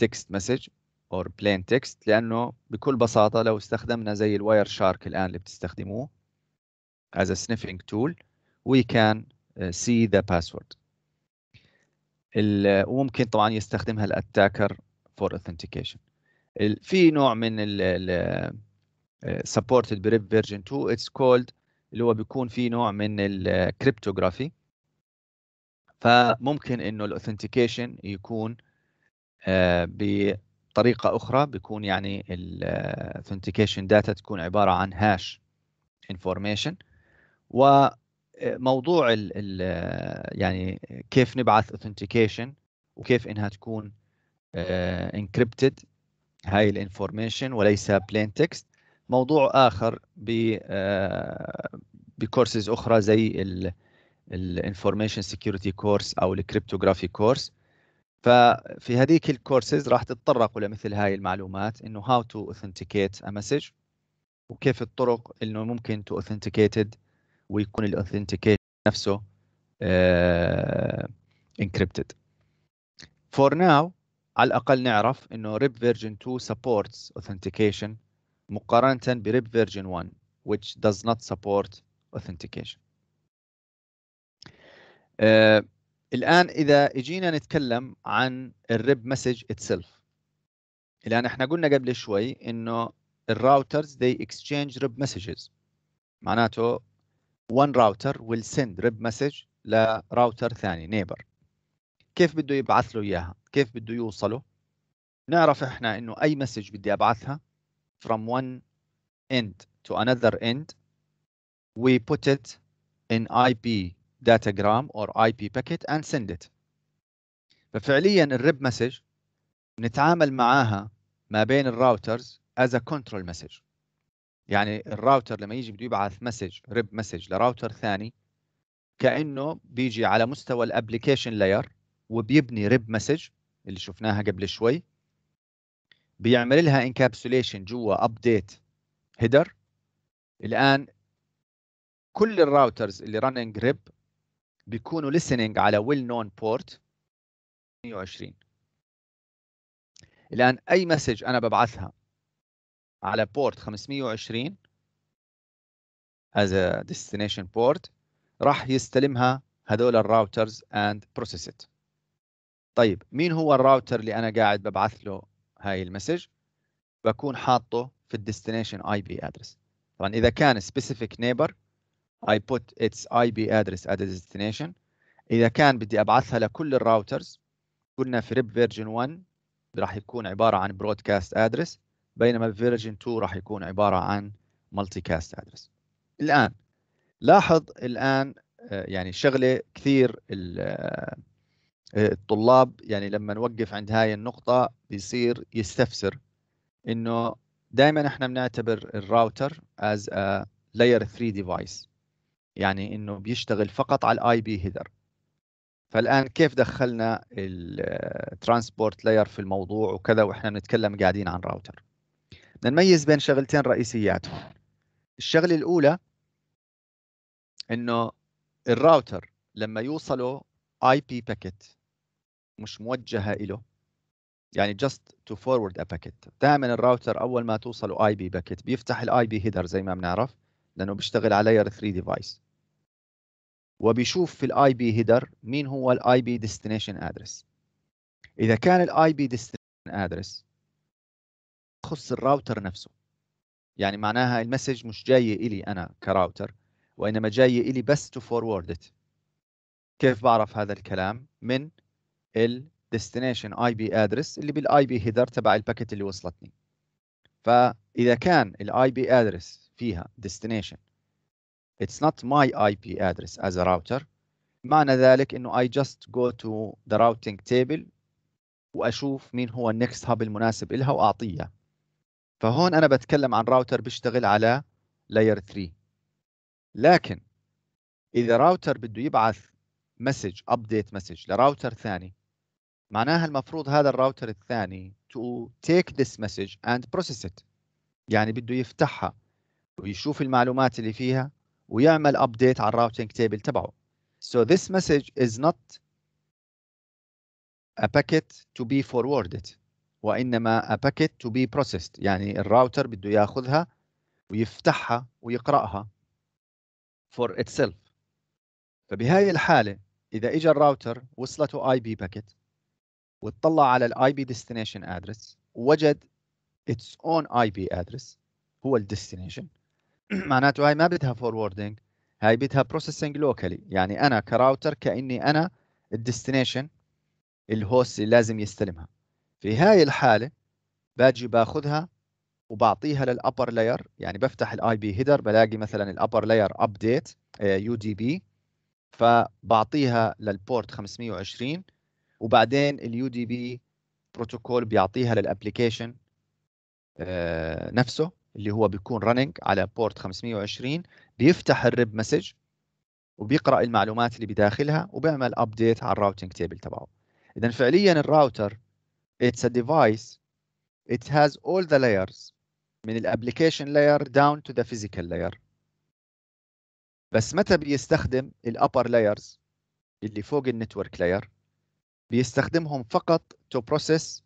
text message او بلين تكست لانه بكل بساطه لو استخدمنا زي الواير شارك الان اللي بتستخدموه as a sniffing tool we can uh, see the password uh، وممكن طبعا يستخدمها الاتاكر for authentication في نوع من ال uh، supported بريب فيرجن 2 اتس كولد اللي هو بيكون في نوع من الكريبتوغرافي فممكن انه الاوثنتيكيشن يكون ب طريقه اخرى بيكون يعني الاثنتيكيشن داتا تكون عباره عن هاش انفورميشن وموضوع الـ الـ يعني كيف نبعث authentication وكيف انها تكون انكريبتد آه، هاي الانفورميشن وليس بلين تكست موضوع اخر ب آه، بكورسز اخرى زي الانفورميشن سكيورتي كورس او الكريبتوغرافي كورس ففي هذيك الكورسز راح تتطرقوا لمثل هاي المعلومات انه هاو تو اوثنتيكيت ا مسج وكيف الطرق انه ممكن تو اوثنتيكيتد ويكون الاوثنتيكيت نفسه انكريبتد فور ناو على الاقل نعرف انه ريب فيرجن 2 supports authentication مقارنه بريب فيرجن 1 which does not support authentication. Uh, الان اذا اجينا نتكلم عن الريب مسج اتسلف الان احنا قلنا قبل شوي انه الراوترز they exchange rib messages معناته one router will send rib message لراوتر ثاني نيبر كيف بده يبعث له اياها كيف بده يوصله نعرف احنا انه اي مسج بدي ابعثها from one end to another end we put it in IP datagram or IP packet and send it. ففعليا الريب مسج نتعامل معاها ما بين الراوترز as a control message. يعني الراوتر لما يجي بده يبعث مسج ريب مسج لراوتر ثاني كانه بيجي على مستوى الابلكيشن لاير وبيبني ريب مسج اللي شفناها قبل شوي بيعمل لها انكابسوليشن جوا ابديت هيدر الان كل الراوترز اللي رننج ريب بيكونوا listening على well known port 120 الآن أي مسج أنا ببعثها على بورت 520 as a destination port راح يستلمها هذول الراوترز and process it طيب مين هو الراوتر اللي أنا قاعد ببعث له هاي المسج بكون حاطه في الديستنيشن اي بي ادرس طبعا اذا كان سبيسيفيك نيبر I put its IP address at the destination إذا كان بدي أبعثها لكل الراوترز قلنا في RIP version 1 راح يكون عبارة عن broadcast address بينما version 2 راح يكون عبارة عن multicast address الآن لاحظ الآن آه، يعني شغلة كثير آه، آه، الطلاب يعني لما نوقف عند هاي النقطة بيصير يستفسر إنه دائما احنا بنعتبر الراوتر as a layer 3 device يعني انه بيشتغل فقط على الاي بي هيدر فالان كيف دخلنا الترانسبورت لاير في الموضوع وكذا واحنا بنتكلم قاعدين عن راوتر بدنا نميز بين شغلتين رئيسيات الشغله الاولى انه الراوتر لما يوصله اي بي باكيت مش موجهه له يعني just to forward a packet دائما الراوتر اول ما توصله اي بي باكيت بيفتح الاي بي هيدر زي ما بنعرف لانه بيشتغل على لاير 3 ديفايس وبيشوف في الاي بي هيدر مين هو الاي بي ديستنيشن ادرس اذا كان الاي بي ديستنيشن ادرس يخص الراوتر نفسه يعني معناها المسج مش جايه الي انا كراوتر وانما جايه الي بس تو فورورد كيف بعرف هذا الكلام من الديستنيشن اي بي ادرس اللي بالاي بي هيدر تبع الباكيت اللي وصلتني فاذا كان الاي بي ادرس فيها ديستنيشن It's not my IP address as a router. معنى ذلك انه I just go to the routing table واشوف مين هو النكست هاب المناسب إلها واعطيه. فهون انا بتكلم عن راوتر بيشتغل على لاير 3. لكن اذا راوتر بده يبعث مسج ابديت مسج لراوتر ثاني معناها المفروض هذا الراوتر الثاني to take this message and process it يعني بده يفتحها ويشوف المعلومات اللي فيها ويعمل ابديت على الراوتنج تيبل تبعه. So this message is not a packet to be forwarded وانما a packet to be processed يعني الراوتر بده ياخذها ويفتحها ويقراها for itself. فبهاي الحاله اذا اجى الراوتر وصلته اي بي باكيت وتطلع على الاي بي ديستنيشن ادرس وجد its own اي بي ادرس هو الديستنيشن معناته هاي ما بدها فوروردنج هاي بدها بروسيسنج لوكالي يعني انا كراوتر كاني انا الديستنيشن الهوست اللي لازم يستلمها في هاي الحاله باجي باخذها وبعطيها للابر لاير يعني بفتح الاي بي هيدر بلاقي مثلا الابر لاير ابديت يو دي بي فبعطيها للبورت 520 وبعدين اليو دي بي بروتوكول بيعطيها للابلكيشن آه، نفسه اللي هو بيكون رننج على بورت 520 بيفتح الريب مسج وبيقرا المعلومات اللي بداخلها وبيعمل ابديت على الراوتنج تيبل تبعه اذا فعليا الراوتر اتس ا ديفايس it has all the layers من الابلكيشن لاير داون تو ذا فيزيكال لاير بس متى بيستخدم الابر لايرز اللي فوق النتورك لاير بيستخدمهم فقط تو بروسيس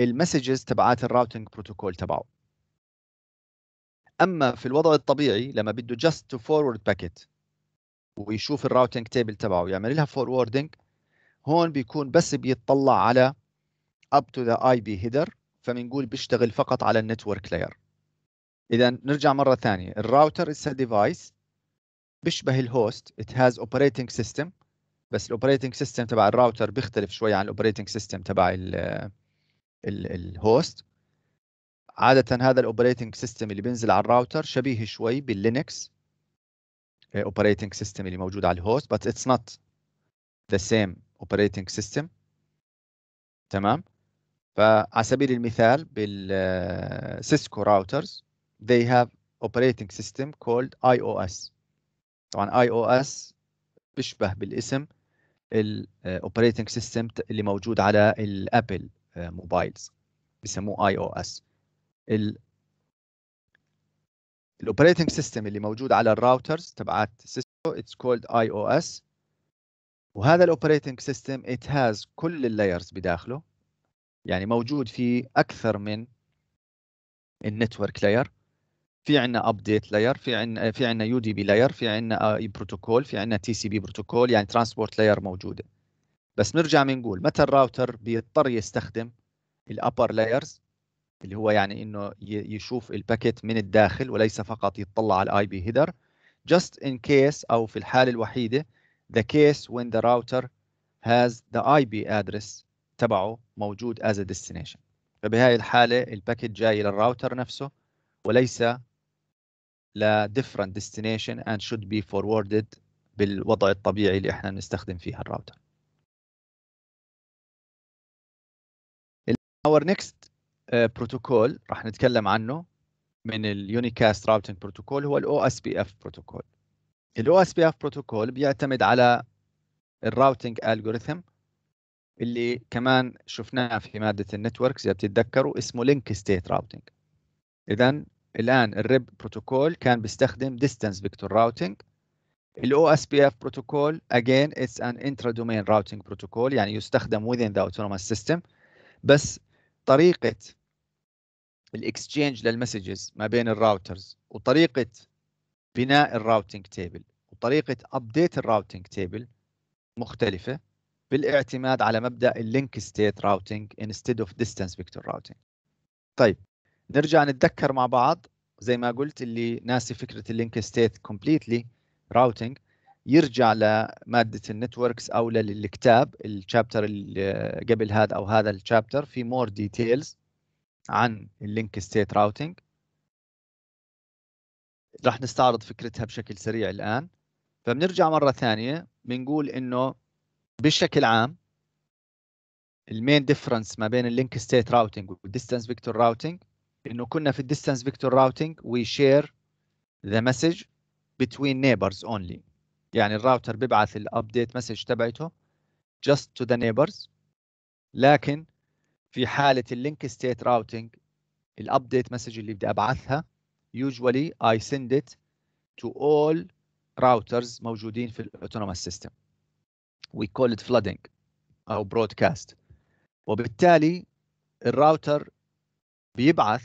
المسجز تبعات الراوتنج بروتوكول تبعه اما في الوضع الطبيعي لما بده جاست تو فورورد باكيت ويشوف الراوتنج تيبل تبعه يعمل لها فوروردنج هون بيكون بس بيطلع على اب تو ذا اي بي هيدر فبنقول بيشتغل فقط على النتورك لاير اذا نرجع مره ثانيه الراوتر از ديفايس بيشبه الهوست ات هاز اوبريتنج سيستم بس الاوبريتنج سيستم تبع الراوتر بيختلف شوي عن الاوبريتنج سيستم تبع الهوست عاده هذا الاوبريتنج سيستم اللي بينزل على الراوتر شبيه شوي باللينكس اوبريتنج سيستم اللي موجود على الهوست بس اتس نوت ذا سيم اوبريتنج سيستم تمام فعلى سبيل المثال بالسيسكو راوترز آه، they have operating system called iOS طبعا iOS بيشبه بالاسم الاوبريتنج آه، سيستم اللي موجود على الابل آه، موبايلز بسموه iOS او الاوبريتنج سيستم اللي موجود على الراوترز تبعات سيسكو اتس كولد اي او اس وهذا الاوبريتنج سيستم ات هاز كل اللايرز بداخله يعني موجود في اكثر من النتورك لاير في عندنا ابديت لاير في عندنا في عندنا يو دي بي لاير في عندنا بروتوكول في عندنا تي سي بي بروتوكول يعني ترانسبورت لاير موجوده بس نرجع بنقول متى الراوتر بيضطر يستخدم الابر لايرز اللي هو يعني انه يشوف الباكيت من الداخل وليس فقط يطلع على الاي بي هيدر just in case او في الحاله الوحيده the case when the router has the IP address تبعه موجود as a destination فبهاي الحاله الباكيت جاي للراوتر نفسه وليس ل different destination and should be forwarded بالوضع الطبيعي اللي احنا بنستخدم فيه الراوتر. Our next آه، بروتوكول راح نتكلم عنه من اليونيكاست راوتنج بروتوكول هو الاو اس بي اف بروتوكول الاو اس بي اف بروتوكول بيعتمد على الراوتنج الجوريثم اللي كمان شفناه في ماده النتوركس اذا بتتذكروا اسمه لينك ستيت راوتنج اذا الان الريب بروتوكول كان بيستخدم ديستانس فيكتور راوتنج الاو اس بي اف بروتوكول again it's an intra domain routing protocol يعني يستخدم within the autonomous system بس طريقه الاكسشينج للمسجز ما بين الراوترز وطريقه بناء الراوتنج تيبل وطريقه ابديت الراوتنج تيبل مختلفه بالاعتماد على مبدا اللينك ستيت راوتينج instead of distance vector routing طيب نرجع نتذكر مع بعض زي ما قلت اللي ناسي فكره اللينك ستيت كومبليتلي راوتينج يرجع لماده النتوركس او للكتاب الشابتر اللي قبل هذا او هذا الشابتر في مور ديتيلز عن اللينك ستيت راوتينج راح نستعرض فكرتها بشكل سريع الان فبنرجع مره ثانيه بنقول انه بشكل عام المين ديفرنس ما بين اللينك ستيت راوتينج والديستانس فيكتور راوتينج انه كنا في الديستانس فيكتور راوتينج وي شير ذا مسج between neighbors only يعني الراوتر بيبعث الابديت مسج تبعته just to the neighbors لكن في حالة اللينك ستيت راوتنج الابديت مسج اللي بدي ابعثها usually I send it to all routers موجودين في الاوتونوموس سيستم we call it flooding او برودكاست وبالتالي الراوتر بيبعث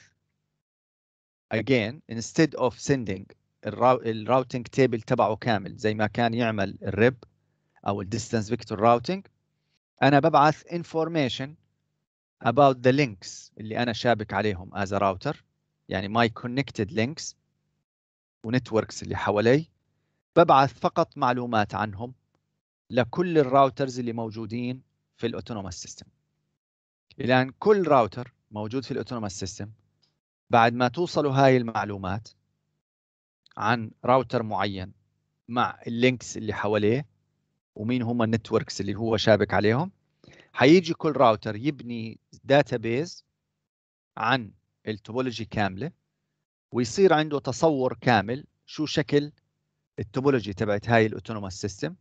again instead of sending الراوتنج تيبل تبعه كامل زي ما كان يعمل الريب او الديستانس فيكتور راوتنج انا ببعث انفورميشن about the links اللي انا شابك عليهم as a router يعني my connected links ونتوركس اللي حوالي ببعث فقط معلومات عنهم لكل الراوترز اللي موجودين في الاوتونوموس سيستم الان كل راوتر موجود في الاوتونوموس سيستم بعد ما توصلوا هاي المعلومات عن راوتر معين مع اللينكس اللي حواليه ومين هم النتوركس اللي هو شابك عليهم حيجي كل راوتر يبني داتابيز عن التوبولوجي كامله ويصير عنده تصور كامل شو شكل التوبولوجي تبعت هاي الاوتونوموس سيستم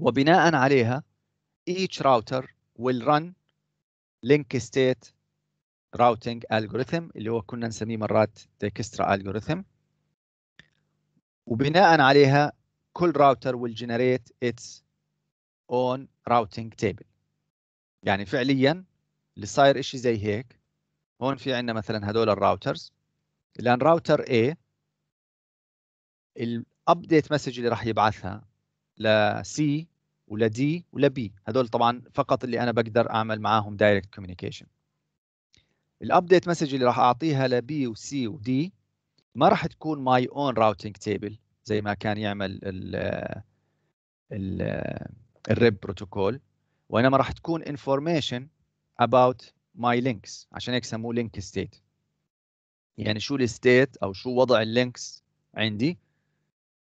وبناء عليها each router will run link state routing algorithm اللي هو كنا نسميه مرات ديكسترا algorithm وبناء عليها كل راوتر will generate its own routing table يعني فعليا اللي صاير إشي زي هيك هون في عندنا مثلا هدول الراوترز الآن راوتر A الابديت مسج اللي راح يبعثها C ولا D ولا B هدول طبعا فقط اللي انا بقدر اعمل معاهم دايركت كوميونيكيشن الابديت مسج اللي راح اعطيها لبي وسي ودي ما راح تكون ماي اون راوتنج تيبل زي ما كان يعمل ال ال الريب بروتوكول وانما راح تكون انفورميشن اباوت ماي لينكس عشان هيك سموه لينك ستيت يعني شو الستيت او شو وضع اللينكس عندي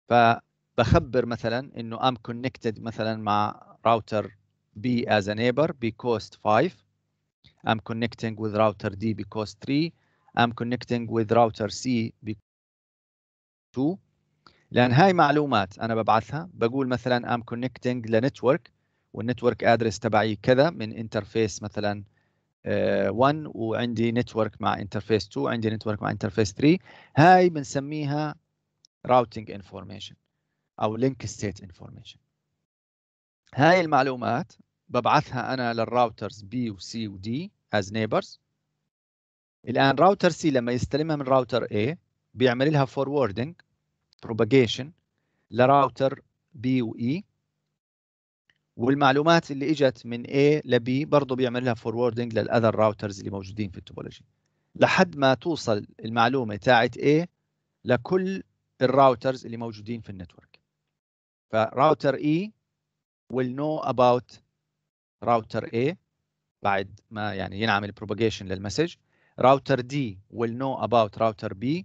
فبخبر مثلا انه ام كونكتد مثلا مع راوتر بي as a neighbor بكوست 5 I'm connecting with router D بكوست 3 I'm connecting with router C to لان هاي معلومات انا ببعثها بقول مثلا I'm connecting لنتورك والنتورك ادرس تبعي كذا من انترفيس مثلا 1 آه، uh, وعندي نتورك مع انترفيس 2 عندي نتورك مع انترفيس 3 هاي بنسميها راوتنج انفورميشن او لينك ستيت انفورميشن هاي المعلومات ببعثها انا للراوترز بي وسي ودي از نيبرز الان راوتر سي لما يستلمها من راوتر اي بيعمل لها فوروردنج بروباجيشن لراوتر بي وإي والمعلومات اللي اجت من اي لبي برضه بيعمل لها فوروردنج للاذر راوترز اللي موجودين في التوبولوجي لحد ما توصل المعلومه تاعت اي لكل الراوترز اللي موجودين في النتورك فراوتر اي e will know about راوتر اي بعد ما يعني ينعمل propagation للمسج راوتر D will know about راوتر B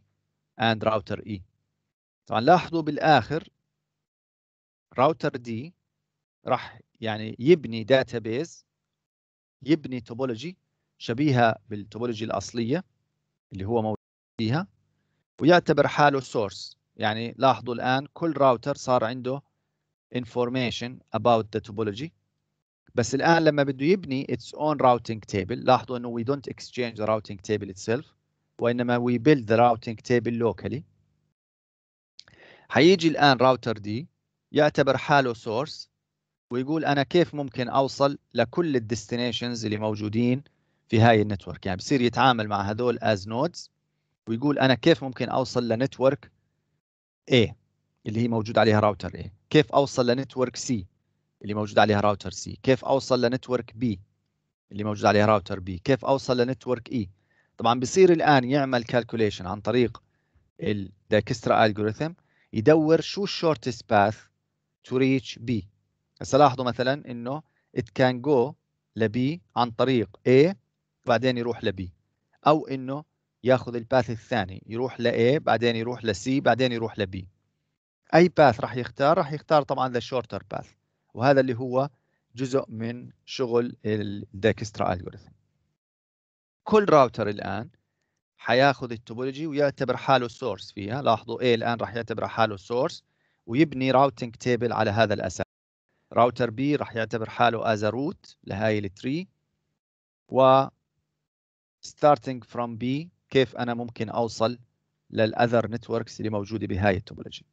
and راوتر E طبعا لاحظوا بالآخر راوتر D راح يعني يبني داتابيز يبني توبولوجي شبيهة بالتوبولوجي الأصلية اللي هو موجود فيها ويعتبر حاله سورس يعني لاحظوا الآن كل راوتر صار عنده information about the topology بس الان لما بده يبني its own routing table لاحظوا انه we don't exchange the routing table itself وانما we build the routing table locally حيجي الان راوتر دي يعتبر حاله سورس ويقول انا كيف ممكن اوصل لكل الديستنيشنز اللي موجودين في هاي النتورك يعني بصير يتعامل مع هذول از نودز ويقول انا كيف ممكن اوصل لنتورك A اللي هي موجود عليها راوتر A كيف اوصل لنتورك C اللي موجود عليها راوتر سي كيف اوصل لنتورك بي اللي موجود عليها راوتر بي كيف اوصل لنتورك اي e. طبعا بصير الان يعمل كالكوليشن عن طريق الداكسترا الجوريثم يدور شو الشورتست باث تو ريتش بي هسه لاحظوا مثلا انه ات كان جو لبي عن طريق اي بعدين يروح لبي او انه ياخذ الباث الثاني يروح ل A بعدين يروح ل C بعدين يروح ل B اي باث راح يختار راح يختار طبعا ذا شورتر باث وهذا اللي هو جزء من شغل الديكسترا الجوريثم كل راوتر الان حياخذ التوبولوجي ويعتبر حاله سورس فيها لاحظوا ايه الان راح يعتبر حاله سورس ويبني راوتنج تيبل على هذا الاساس راوتر بي راح يعتبر حاله از روت لهاي التري و starting from B كيف انا ممكن اوصل للاذر نتوركس اللي موجوده بهاي التوبولوجي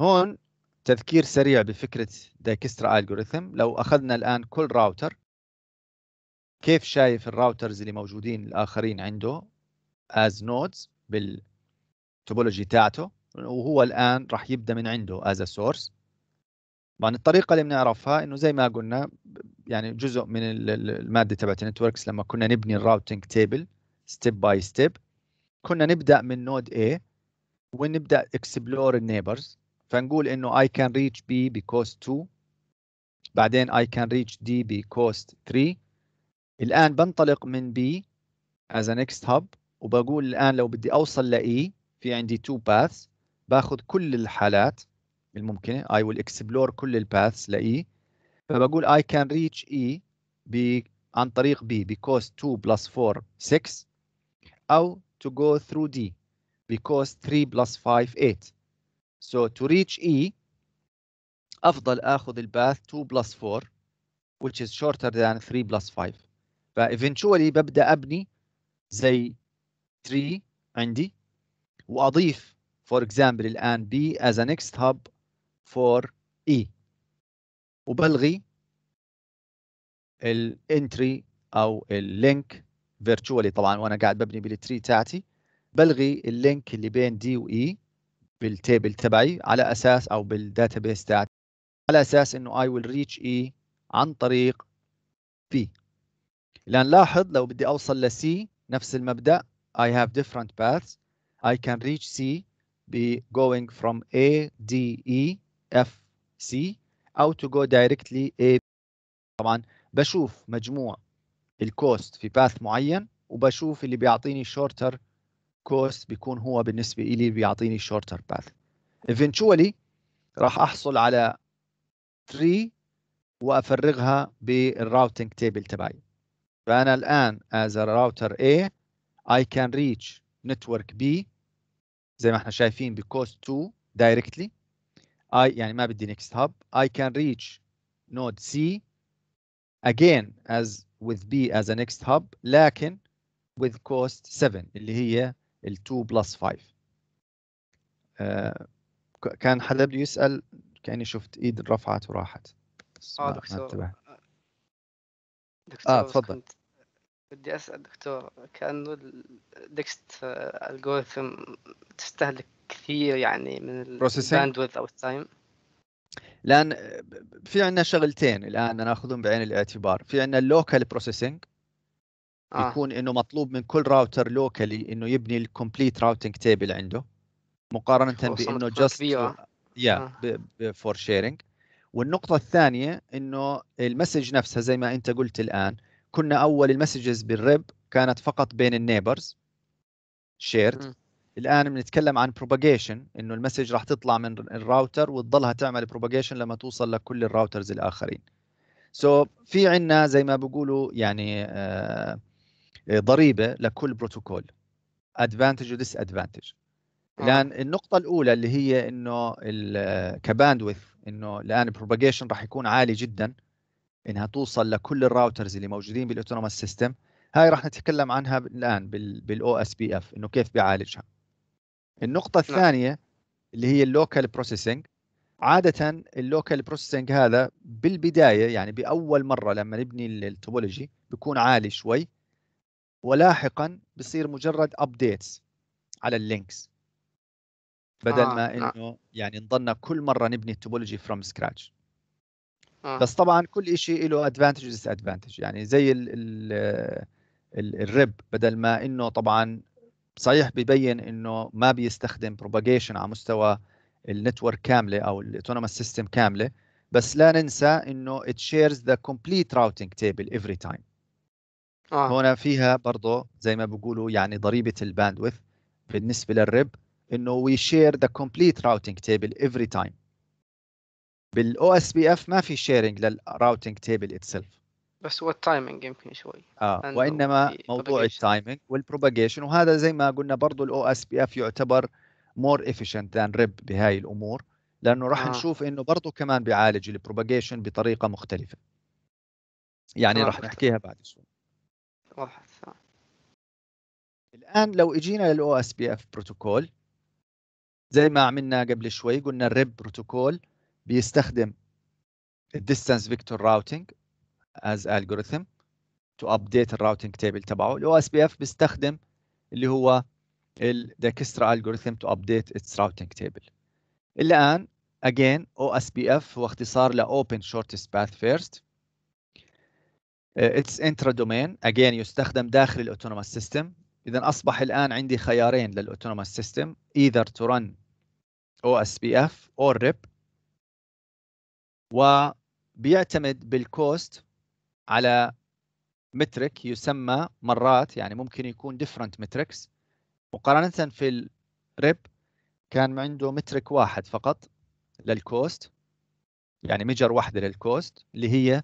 هون تذكير سريع بفكرة دايكسترا ألغوريثم لو أخذنا الآن كل راوتر كيف شايف الراوترز اللي موجودين الآخرين عنده as nodes بالتوبولوجي تاعته وهو الآن راح يبدأ من عنده as a source طبعا يعني الطريقة اللي بنعرفها إنه زي ما قلنا يعني جزء من المادة تبعت النتوركس لما كنا نبني الراوتنج تيبل ستيب باي ستيب كنا نبدأ من نود A ونبدأ اكسبلور النيبرز فنقول انه I can reach B بكوست 2 بعدين I can reach D بكوست 3 الآن بنطلق من B as a next hub وبقول الآن لو بدي أوصل ل E في عندي two paths باخذ كل الحالات الممكنة I will explore كل paths ل E فبقول I can reach E ب عن طريق B بكوست 2 plus 4 6 أو to go through D بكوست 3 plus 5 8 So to reach E, افضل اخذ الباث 2 plus 4 which is shorter than 3 plus 5 eventually ببدا ابني زي 3 عندي واضيف for example الان B as a next hub for E وبلغي الانتري او اللينك فيرتشوالي طبعا وانا قاعد ببني بالتري تاعتي بلغي اللينك اللي بين D و E بالتيبل تبعي على اساس او بالداتابيس تاعتي على اساس انه اي ويل ريتش اي عن طريق بي الان لاحظ لو بدي اوصل لسي نفس المبدا I have different paths I can reach C بي going from A D E F C أو to go directly A طبعا بشوف مجموع الكوست في باث معين وبشوف اللي بيعطيني شورتر كوست بيكون هو بالنسبه لي بيعطيني شورتر باث ايفنتشولي راح احصل على تري وافرغها بالراوتنج تيبل تبعي فانا الان از راوتر A I can reach network B زي ما احنا شايفين بكوست 2 directly اي يعني ما بدي next hub I can reach node C again as with B as a next hub لكن with cost 7 اللي هي ال2 بلس 5 كان حدا بده يسال كاني شفت ايد رفعت وراحت آه،, آه،, اه دكتور دكتور اه تفضل بدي اسال دكتور كانه الدكست الجوريثم آه، تستهلك كثير يعني من الباندويث او التايم لان في عندنا شغلتين الان ناخذهم بعين الاعتبار في عندنا اللوكال بروسيسنج آه. يكون انه مطلوب من كل راوتر لوكالي انه يبني الكومبليت راوتنج تيبل عنده مقارنه بانه جاست يا فور شيرنج والنقطه الثانيه انه المسج نفسها زي ما انت قلت الان كنا اول المسجز بالريب كانت فقط بين النيبرز شيرد الان بنتكلم عن بروباجيشن انه المسج راح تطلع من الراوتر وتضلها تعمل بروباجيشن لما توصل لكل الراوترز الاخرين سو so, في عندنا زي ما بيقولوا يعني آه آه، ضريبه لكل بروتوكول ادفانتج وديس ادفانتج الان النقطه الاولى اللي هي انه آه، كباندويث انه الان البروباجيشن راح يكون عالي جدا انها توصل لكل الراوترز اللي موجودين بالاوتونوموس سيستم هاي راح نتكلم عنها الان بالاو اس بي اف انه كيف بيعالجها النقطه نعم. الثانيه اللي هي اللوكال بروسيسنج عاده اللوكال بروسيسنج هذا بالبدايه يعني باول مره لما نبني التوبولوجي بيكون عالي شوي ولاحقا بصير مجرد ابديتس على اللينكس بدل آه. ما نعم. انه آه. يعني نضلنا كل مره نبني التوبولوجي فروم سكراتش آه. بس طبعا كل شيء له ادفانتج وديس ادفانتج يعني زي ال ال الرب بدل ما انه طبعا صحيح ببين انه ما بيستخدم بروباجيشن على مستوى النتورك كامله او الاوتونوموس سيستم كامله بس لا ننسى انه it shares the complete routing table every time آه. هنا فيها برضه زي ما بيقولوا يعني ضريبه الباندويث بالنسبه للرب انه وي شير ذا كومبليت راوتنج تيبل افري تايم بالاو اس بي اف ما في شيرنج للراوتنج تيبل اتسلف بس هو التايمنج يمكن شوي اه وانما موضوع التايمنج والبروباجيشن وهذا زي ما قلنا برضه الاو اس بي اف يعتبر مور افيشنت ذان ريب بهاي الامور لانه راح آه. نشوف انه برضه كمان بيعالج البروباجيشن بطريقه مختلفه يعني آه راح نحكيها بعد شوي بحث الان لو اجينا للاو اس بي اف بروتوكول زي ما عملنا قبل شوي قلنا الريب بروتوكول بيستخدم الديستانس فيكتور راوتينج از algorithm تو ابديت الراوتينج تيبل تبعه الاو اس بي اف بيستخدم اللي هو الداكسترا algorithm تو ابديت its راوتينج تيبل الان again OSPF هو اختصار لopen Open Shortest Path First اتس انترا دومين اجين يستخدم داخل الاوتونوماس سيستم اذا اصبح الان عندي خيارين للاوتونوماس سيستم ايذر تو رن او اس بي اف او ريب وبيعتمد بالكوست على مترك يسمى مرات يعني ممكن يكون different metrics مقارنة في الريب كان عنده مترك واحد فقط للكوست يعني مجر واحدة للكوست اللي هي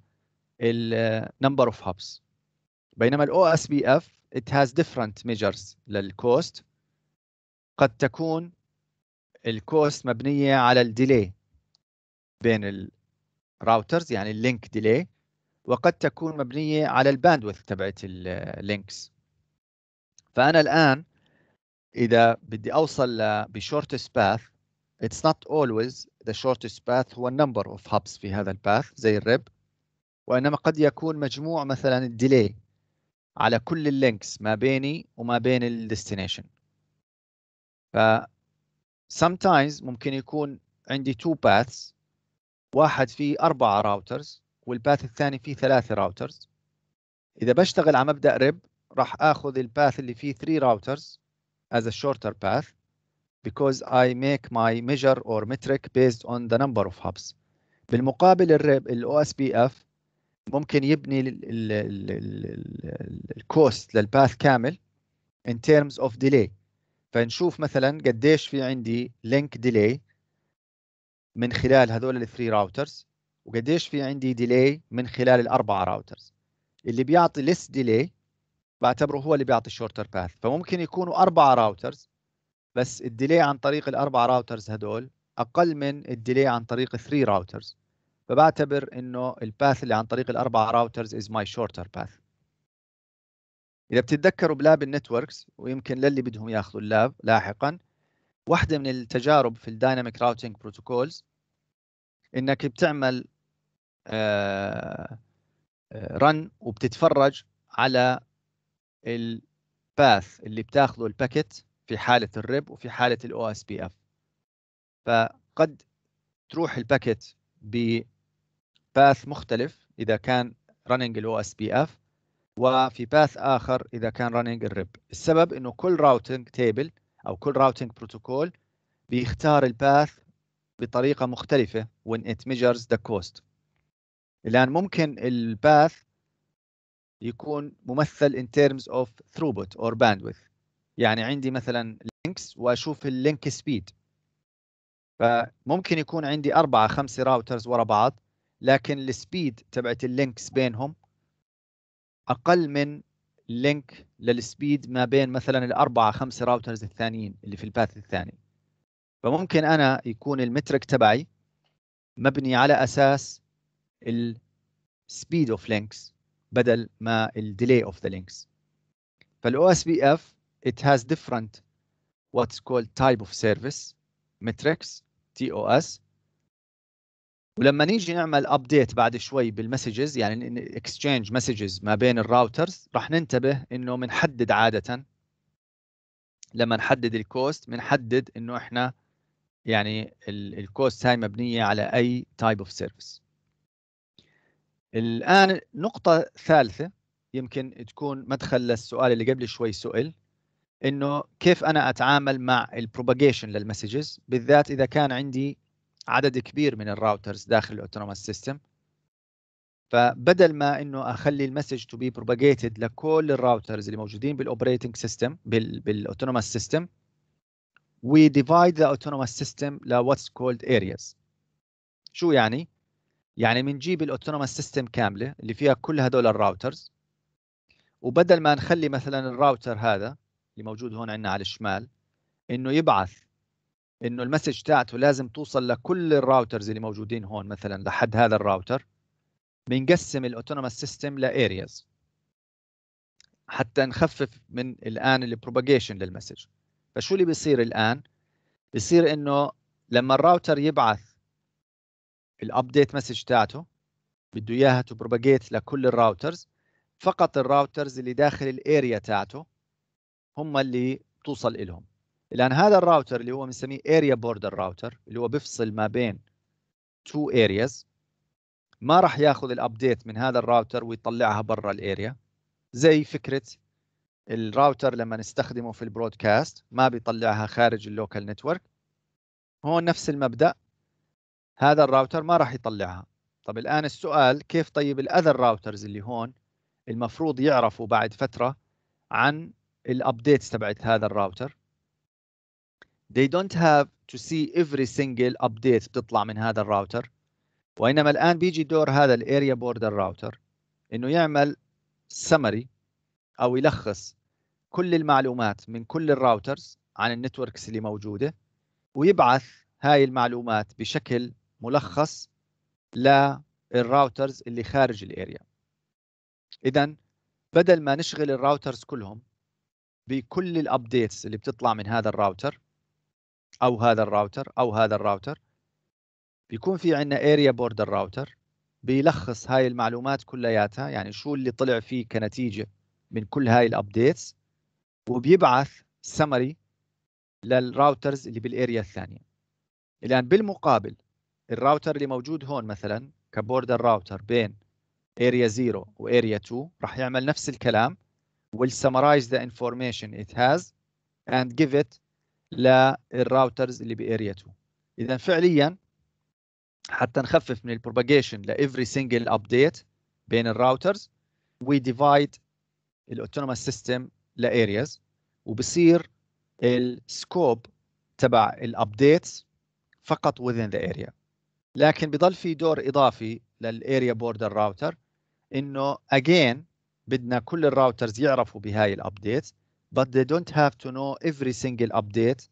number of hubs بينما الـ OSBF it has different measures للكوست قد تكون الكوست مبنيه على الديلي بين الراوترز يعني اللينك ديلي وقد تكون مبنيه على الباندوث تبعت اللينكس فانا الان اذا بدي اوصل shortest path it's not always the shortest path هو number of hubs في هذا الباث زي الرب وانما قد يكون مجموع مثلا الديلي على كل اللينكس ما بيني وما بين الديستنيشن ف sometimes ممكن يكون عندي تو باثس واحد فيه أربعة راوترز والباث الثاني فيه ثلاثة راوترز إذا بشتغل على مبدأ ريب راح آخذ الباث اللي فيه 3 راوترز as a shorter path because I make my measure or metric based on the number of hubs بالمقابل الريب الـ OSPF ممكن يبني الكوست للباث كامل in terms of delay فنشوف مثلا قديش في عندي لينك ديلي من خلال هذول الثري راوترز وقديش في عندي ديلي من خلال الاربعه راوترز اللي بيعطي ليس ديلي بعتبره هو اللي بيعطي شورتر باث فممكن يكونوا اربعه راوترز بس الديلي عن طريق الاربع راوترز هذول اقل من الديلي عن طريق الثري راوترز فبعتبر انه الباث اللي عن طريق الاربع راوترز از ماي شورتر باث اذا بتتذكروا بلاب النتوركس ويمكن للي بدهم ياخذوا اللاب لاحقا واحده من التجارب في الدايناميك راوتينج بروتوكولز انك بتعمل رن آه، آه، وبتتفرج على الباث اللي بتاخذه الباكت في حاله الريب وفي حاله الاو اس بي اف فقد تروح الباكت ب باث مختلف اذا كان running الاو اس بي اف وفي باث اخر اذا كان running الريب السبب انه كل راوتنج تيبل او كل راوتنج بروتوكول بيختار الباث بطريقه مختلفه when it measures the cost الان ممكن الباث يكون ممثل in terms of throughput or bandwidth يعني عندي مثلا لينكس واشوف اللينك سبيد فممكن يكون عندي أربعة خمسة راوترز ورا بعض لكن السبيد تبعت اللينكس بينهم اقل من لينك للسبيد ما بين مثلا الاربعه خمسه راوترز الثانيين اللي في الباث الثاني فممكن انا يكون المترك تبعي مبني على اساس السبيد اوف لينكس بدل ما الديلي اوف ذا لينكس فالاو اس بي اف it has different what's called type of service metrics TOS ولما نيجي نعمل ابديت بعد شوي بالمسجز يعني اكسشينج مسجز ما بين الراوترز راح ننتبه انه بنحدد عاده لما نحدد الكوست بنحدد انه احنا يعني الكوست هاي مبنيه على اي تايب اوف سيرفيس الان نقطه ثالثه يمكن تكون مدخل للسؤال اللي قبل شوي سئل انه كيف انا اتعامل مع البروباجيشن للمسجز بالذات اذا كان عندي عدد كبير من الراوترز داخل الاوتونوموس سيستم فبدل ما انه اخلي المسج تو بي بروباجيتد لكل الراوترز اللي موجودين بالاوبريتنج سيستم بالاوتونوموس سيستم وي ديفايد ذا autonomous سيستم ل واتس كولد ارياز شو يعني يعني بنجيب الاوتونوموس سيستم كامله اللي فيها كل هدول الراوترز وبدل ما نخلي مثلا الراوتر هذا اللي موجود هون عندنا على الشمال انه يبعث انه المسج تاعته لازم توصل لكل الراوترز اللي موجودين هون مثلا لحد هذا الراوتر بنقسم الاوتونوموس سيستم لارياز حتى نخفف من الان البروباجيشن للمسج فشو اللي بيصير الان بيصير انه لما الراوتر يبعث الابديت مسج تاعته بده اياها تبروباجيت لكل الراوترز فقط الراوترز اللي داخل الاريا تاعته هم اللي بتوصل لهم لان هذا الراوتر اللي هو بنسميه اريا بوردر راوتر اللي هو بيفصل ما بين تو ارياز ما راح ياخذ الابديت من هذا الراوتر ويطلعها برا الاريا زي فكره الراوتر لما نستخدمه في البرودكاست ما بيطلعها خارج اللوكال نتورك هون نفس المبدا هذا الراوتر ما راح يطلعها طب الان السؤال كيف طيب الاذر راوترز اللي هون المفروض يعرفوا بعد فتره عن الابديتس تبعت هذا الراوتر they don't have to see every single update بتطلع من هذا الراوتر وانما الان بيجي دور هذا الاريا بوردر راوتر انه يعمل summary او يلخص كل المعلومات من كل الراوترز عن النتوركس اللي موجوده ويبعث هاي المعلومات بشكل ملخص للراوترز اللي خارج الاريا اذا بدل ما نشغل الراوترز كلهم بكل الابديتس اللي بتطلع من هذا الراوتر او هذا الراوتر او هذا الراوتر بيكون في عندنا اريا بوردر راوتر بيلخص هاي المعلومات كلياتها يعني شو اللي طلع فيه كنتيجه من كل هاي الابديتس وبيبعث سمري للراوترز اللي بالاريا الثانيه الان بالمقابل الراوتر اللي موجود هون مثلا كبوردر راوتر بين اريا 0 واريا 2 راح يعمل نفس الكلام will summarize the information it has and give it للراوترز اللي باريا 2 اذا فعليا حتى نخفف من البروباجيشن لافري سنجل ابديت بين الراوترز وي ديفايد الاوتونوموس سيستم لارياز وبصير السكوب تبع الابديتس فقط within the area لكن بضل في دور اضافي للاريا بوردر راوتر انه اجين بدنا كل الراوترز يعرفوا بهاي الابديت but they don't have to know every single update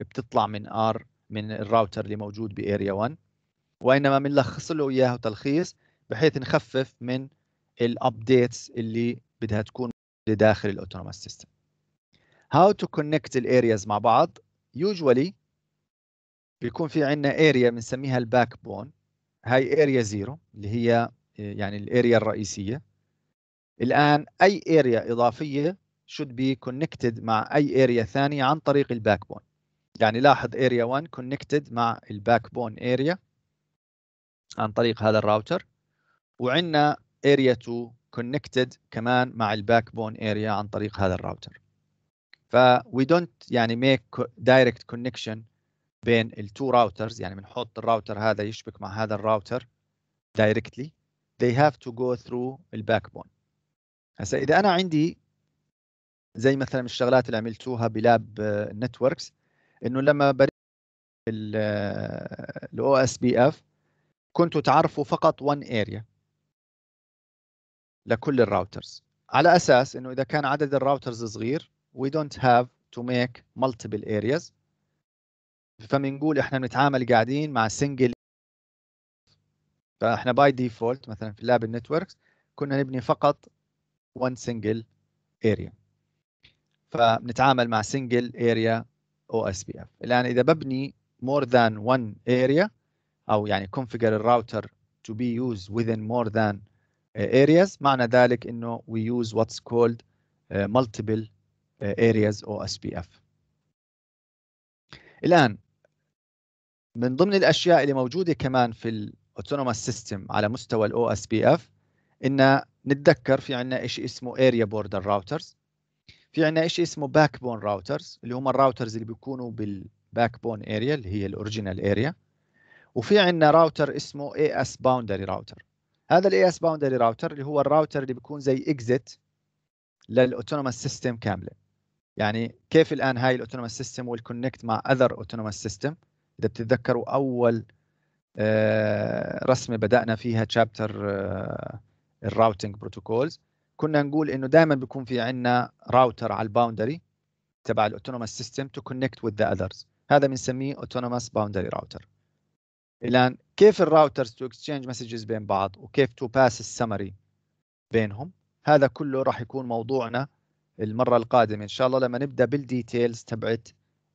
بتطلع من R من الراوتر اللي موجود باريا 1 وانما بنلخص له اياها تلخيص بحيث نخفف من الابديتس اللي بدها تكون لداخل Autonomous سيستم how to connect areas مع بعض usually بيكون في عندنا area بنسميها الباك بون هاي area 0 اللي هي يعني الاريا الرئيسيه الان اي اريا اضافيه should be connected مع اي اريا ثانيه عن طريق الباك بون يعني لاحظ اريا 1 connected مع الباك بون اريا عن طريق هذا الراوتر وعندنا اريا 2 connected كمان مع الباك بون اريا عن طريق هذا الراوتر ف we don't يعني make direct connection بين two routers يعني بنحط الراوتر هذا يشبك مع هذا الراوتر directly they have to go through الباك بون هسا اذا انا عندي زي مثلا الشغلات اللي عملتوها بلاب نتوركس انه لما بريد الاو اس بي اف كنتوا تعرفوا فقط وان اريا لكل الراوترز على اساس انه اذا كان عدد الراوترز صغير وي دونت هاف تو ميك مالتيبل ارياز فبنقول احنا بنتعامل قاعدين مع سنجل فاحنا باي ديفولت مثلا في لاب النتوركس كنا نبني فقط one single area فبنتعامل مع سنجل اريا او اس بي اف الان اذا ببني مور ذان 1 اريا او يعني configure الراوتر to be used within more than uh, areas معنى ذلك انه we use what's called uh, multiple uh, areas او اف الان من ضمن الاشياء اللي موجوده كمان في الاوتونوموس سيستم على مستوى الاو اس بي اف ان نتذكر في عندنا شيء اسمه اريا بوردر راوترز في عنا شيء اسمه باك بون راوترز اللي هم الراوترز اللي بيكونوا بالباك بون اريا اللي هي الاوريجينال اريا وفي عنا راوتر اسمه اي اس باوندري راوتر هذا الاي اس باوندري راوتر اللي هو الراوتر اللي بيكون زي اكزيت للاوتونوموس سيستم كامله يعني كيف الان هاي الاوتونوموس سيستم والكونكت مع اذر اوتونوموس سيستم اذا بتتذكروا اول آه، رسمه بدانا فيها تشابتر الراوتنج بروتوكولز كنا نقول انه دائما بيكون في عندنا راوتر على الباوندري تبع الاوتونوماس سيستم تو كونكت وذ ذا اذرز هذا بنسميه اوتونوماس باوندري راوتر الان كيف الراوترز تو اكسشينج مسجز بين بعض وكيف تو باس السمري بينهم هذا كله راح يكون موضوعنا المره القادمه ان شاء الله لما نبدا بالديتيلز تبعت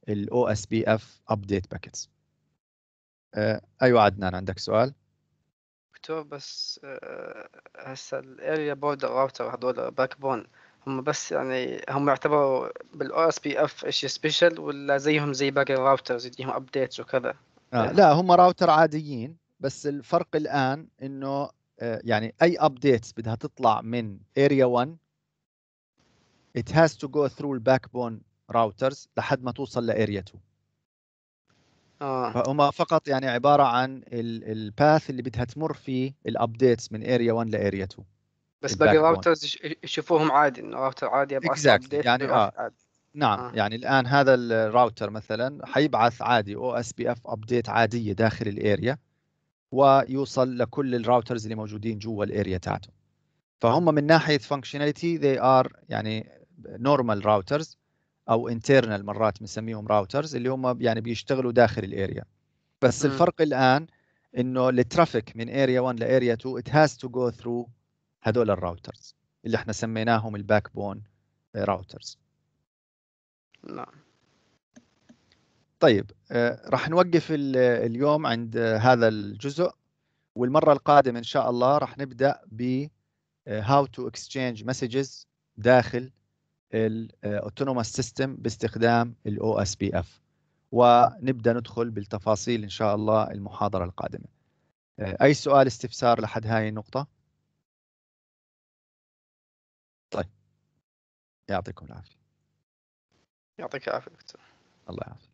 الاو اس بي اف ابديت باكيتس ايوه عدنان عندك سؤال لعبته بس هسه الاريا بوردر راوتر هذول باك بون هم بس يعني هم يعتبروا بالاو اس بي اف شيء سبيشل ولا زيهم زي باقي الراوترز يديهم ابديتس وكذا آه يعني لا هم راوتر عاديين بس الفرق الان انه آه، يعني اي ابديتس بدها تطلع من اريا 1 it has to go through الباك بون راوترز لحد ما توصل لاريا 2 آه. فهم فقط يعني عباره عن الباث اللي بدها تمر فيه الابديتس من اريا 1 لاريا 2 بس باقي الراوترز يشوفوهم عادي انه راوتر عادي يبعث exactly. يعني آه. عادي. نعم آه. يعني الان هذا الراوتر مثلا حيبعث عادي او اس بي اف ابديت عاديه داخل الاريا ويوصل لكل الراوترز اللي موجودين جوا الاريا تاعته فهم من ناحيه فانكشناليتي they ار يعني نورمال راوترز او انترنال مرات بنسميهم راوترز اللي هم يعني بيشتغلوا داخل الاريا بس م. الفرق الان انه الترافيك من اريا 1 لاريا 2 ات هاز تو جو ثرو هذول الراوترز اللي احنا سميناهم الباك بون راوترز نعم طيب آه، راح نوقف اليوم عند آه، هذا الجزء والمرة القادمة إن شاء الله راح نبدأ ب آه، how to exchange messages داخل الاوتونوموس آه، سيستم باستخدام الاو اس بي اف ونبدا ندخل بالتفاصيل ان شاء الله المحاضره القادمه آه، اي سؤال استفسار لحد هاي النقطه طيب يعطيكم العافيه يعطيك العافيه دكتور الله يعافيك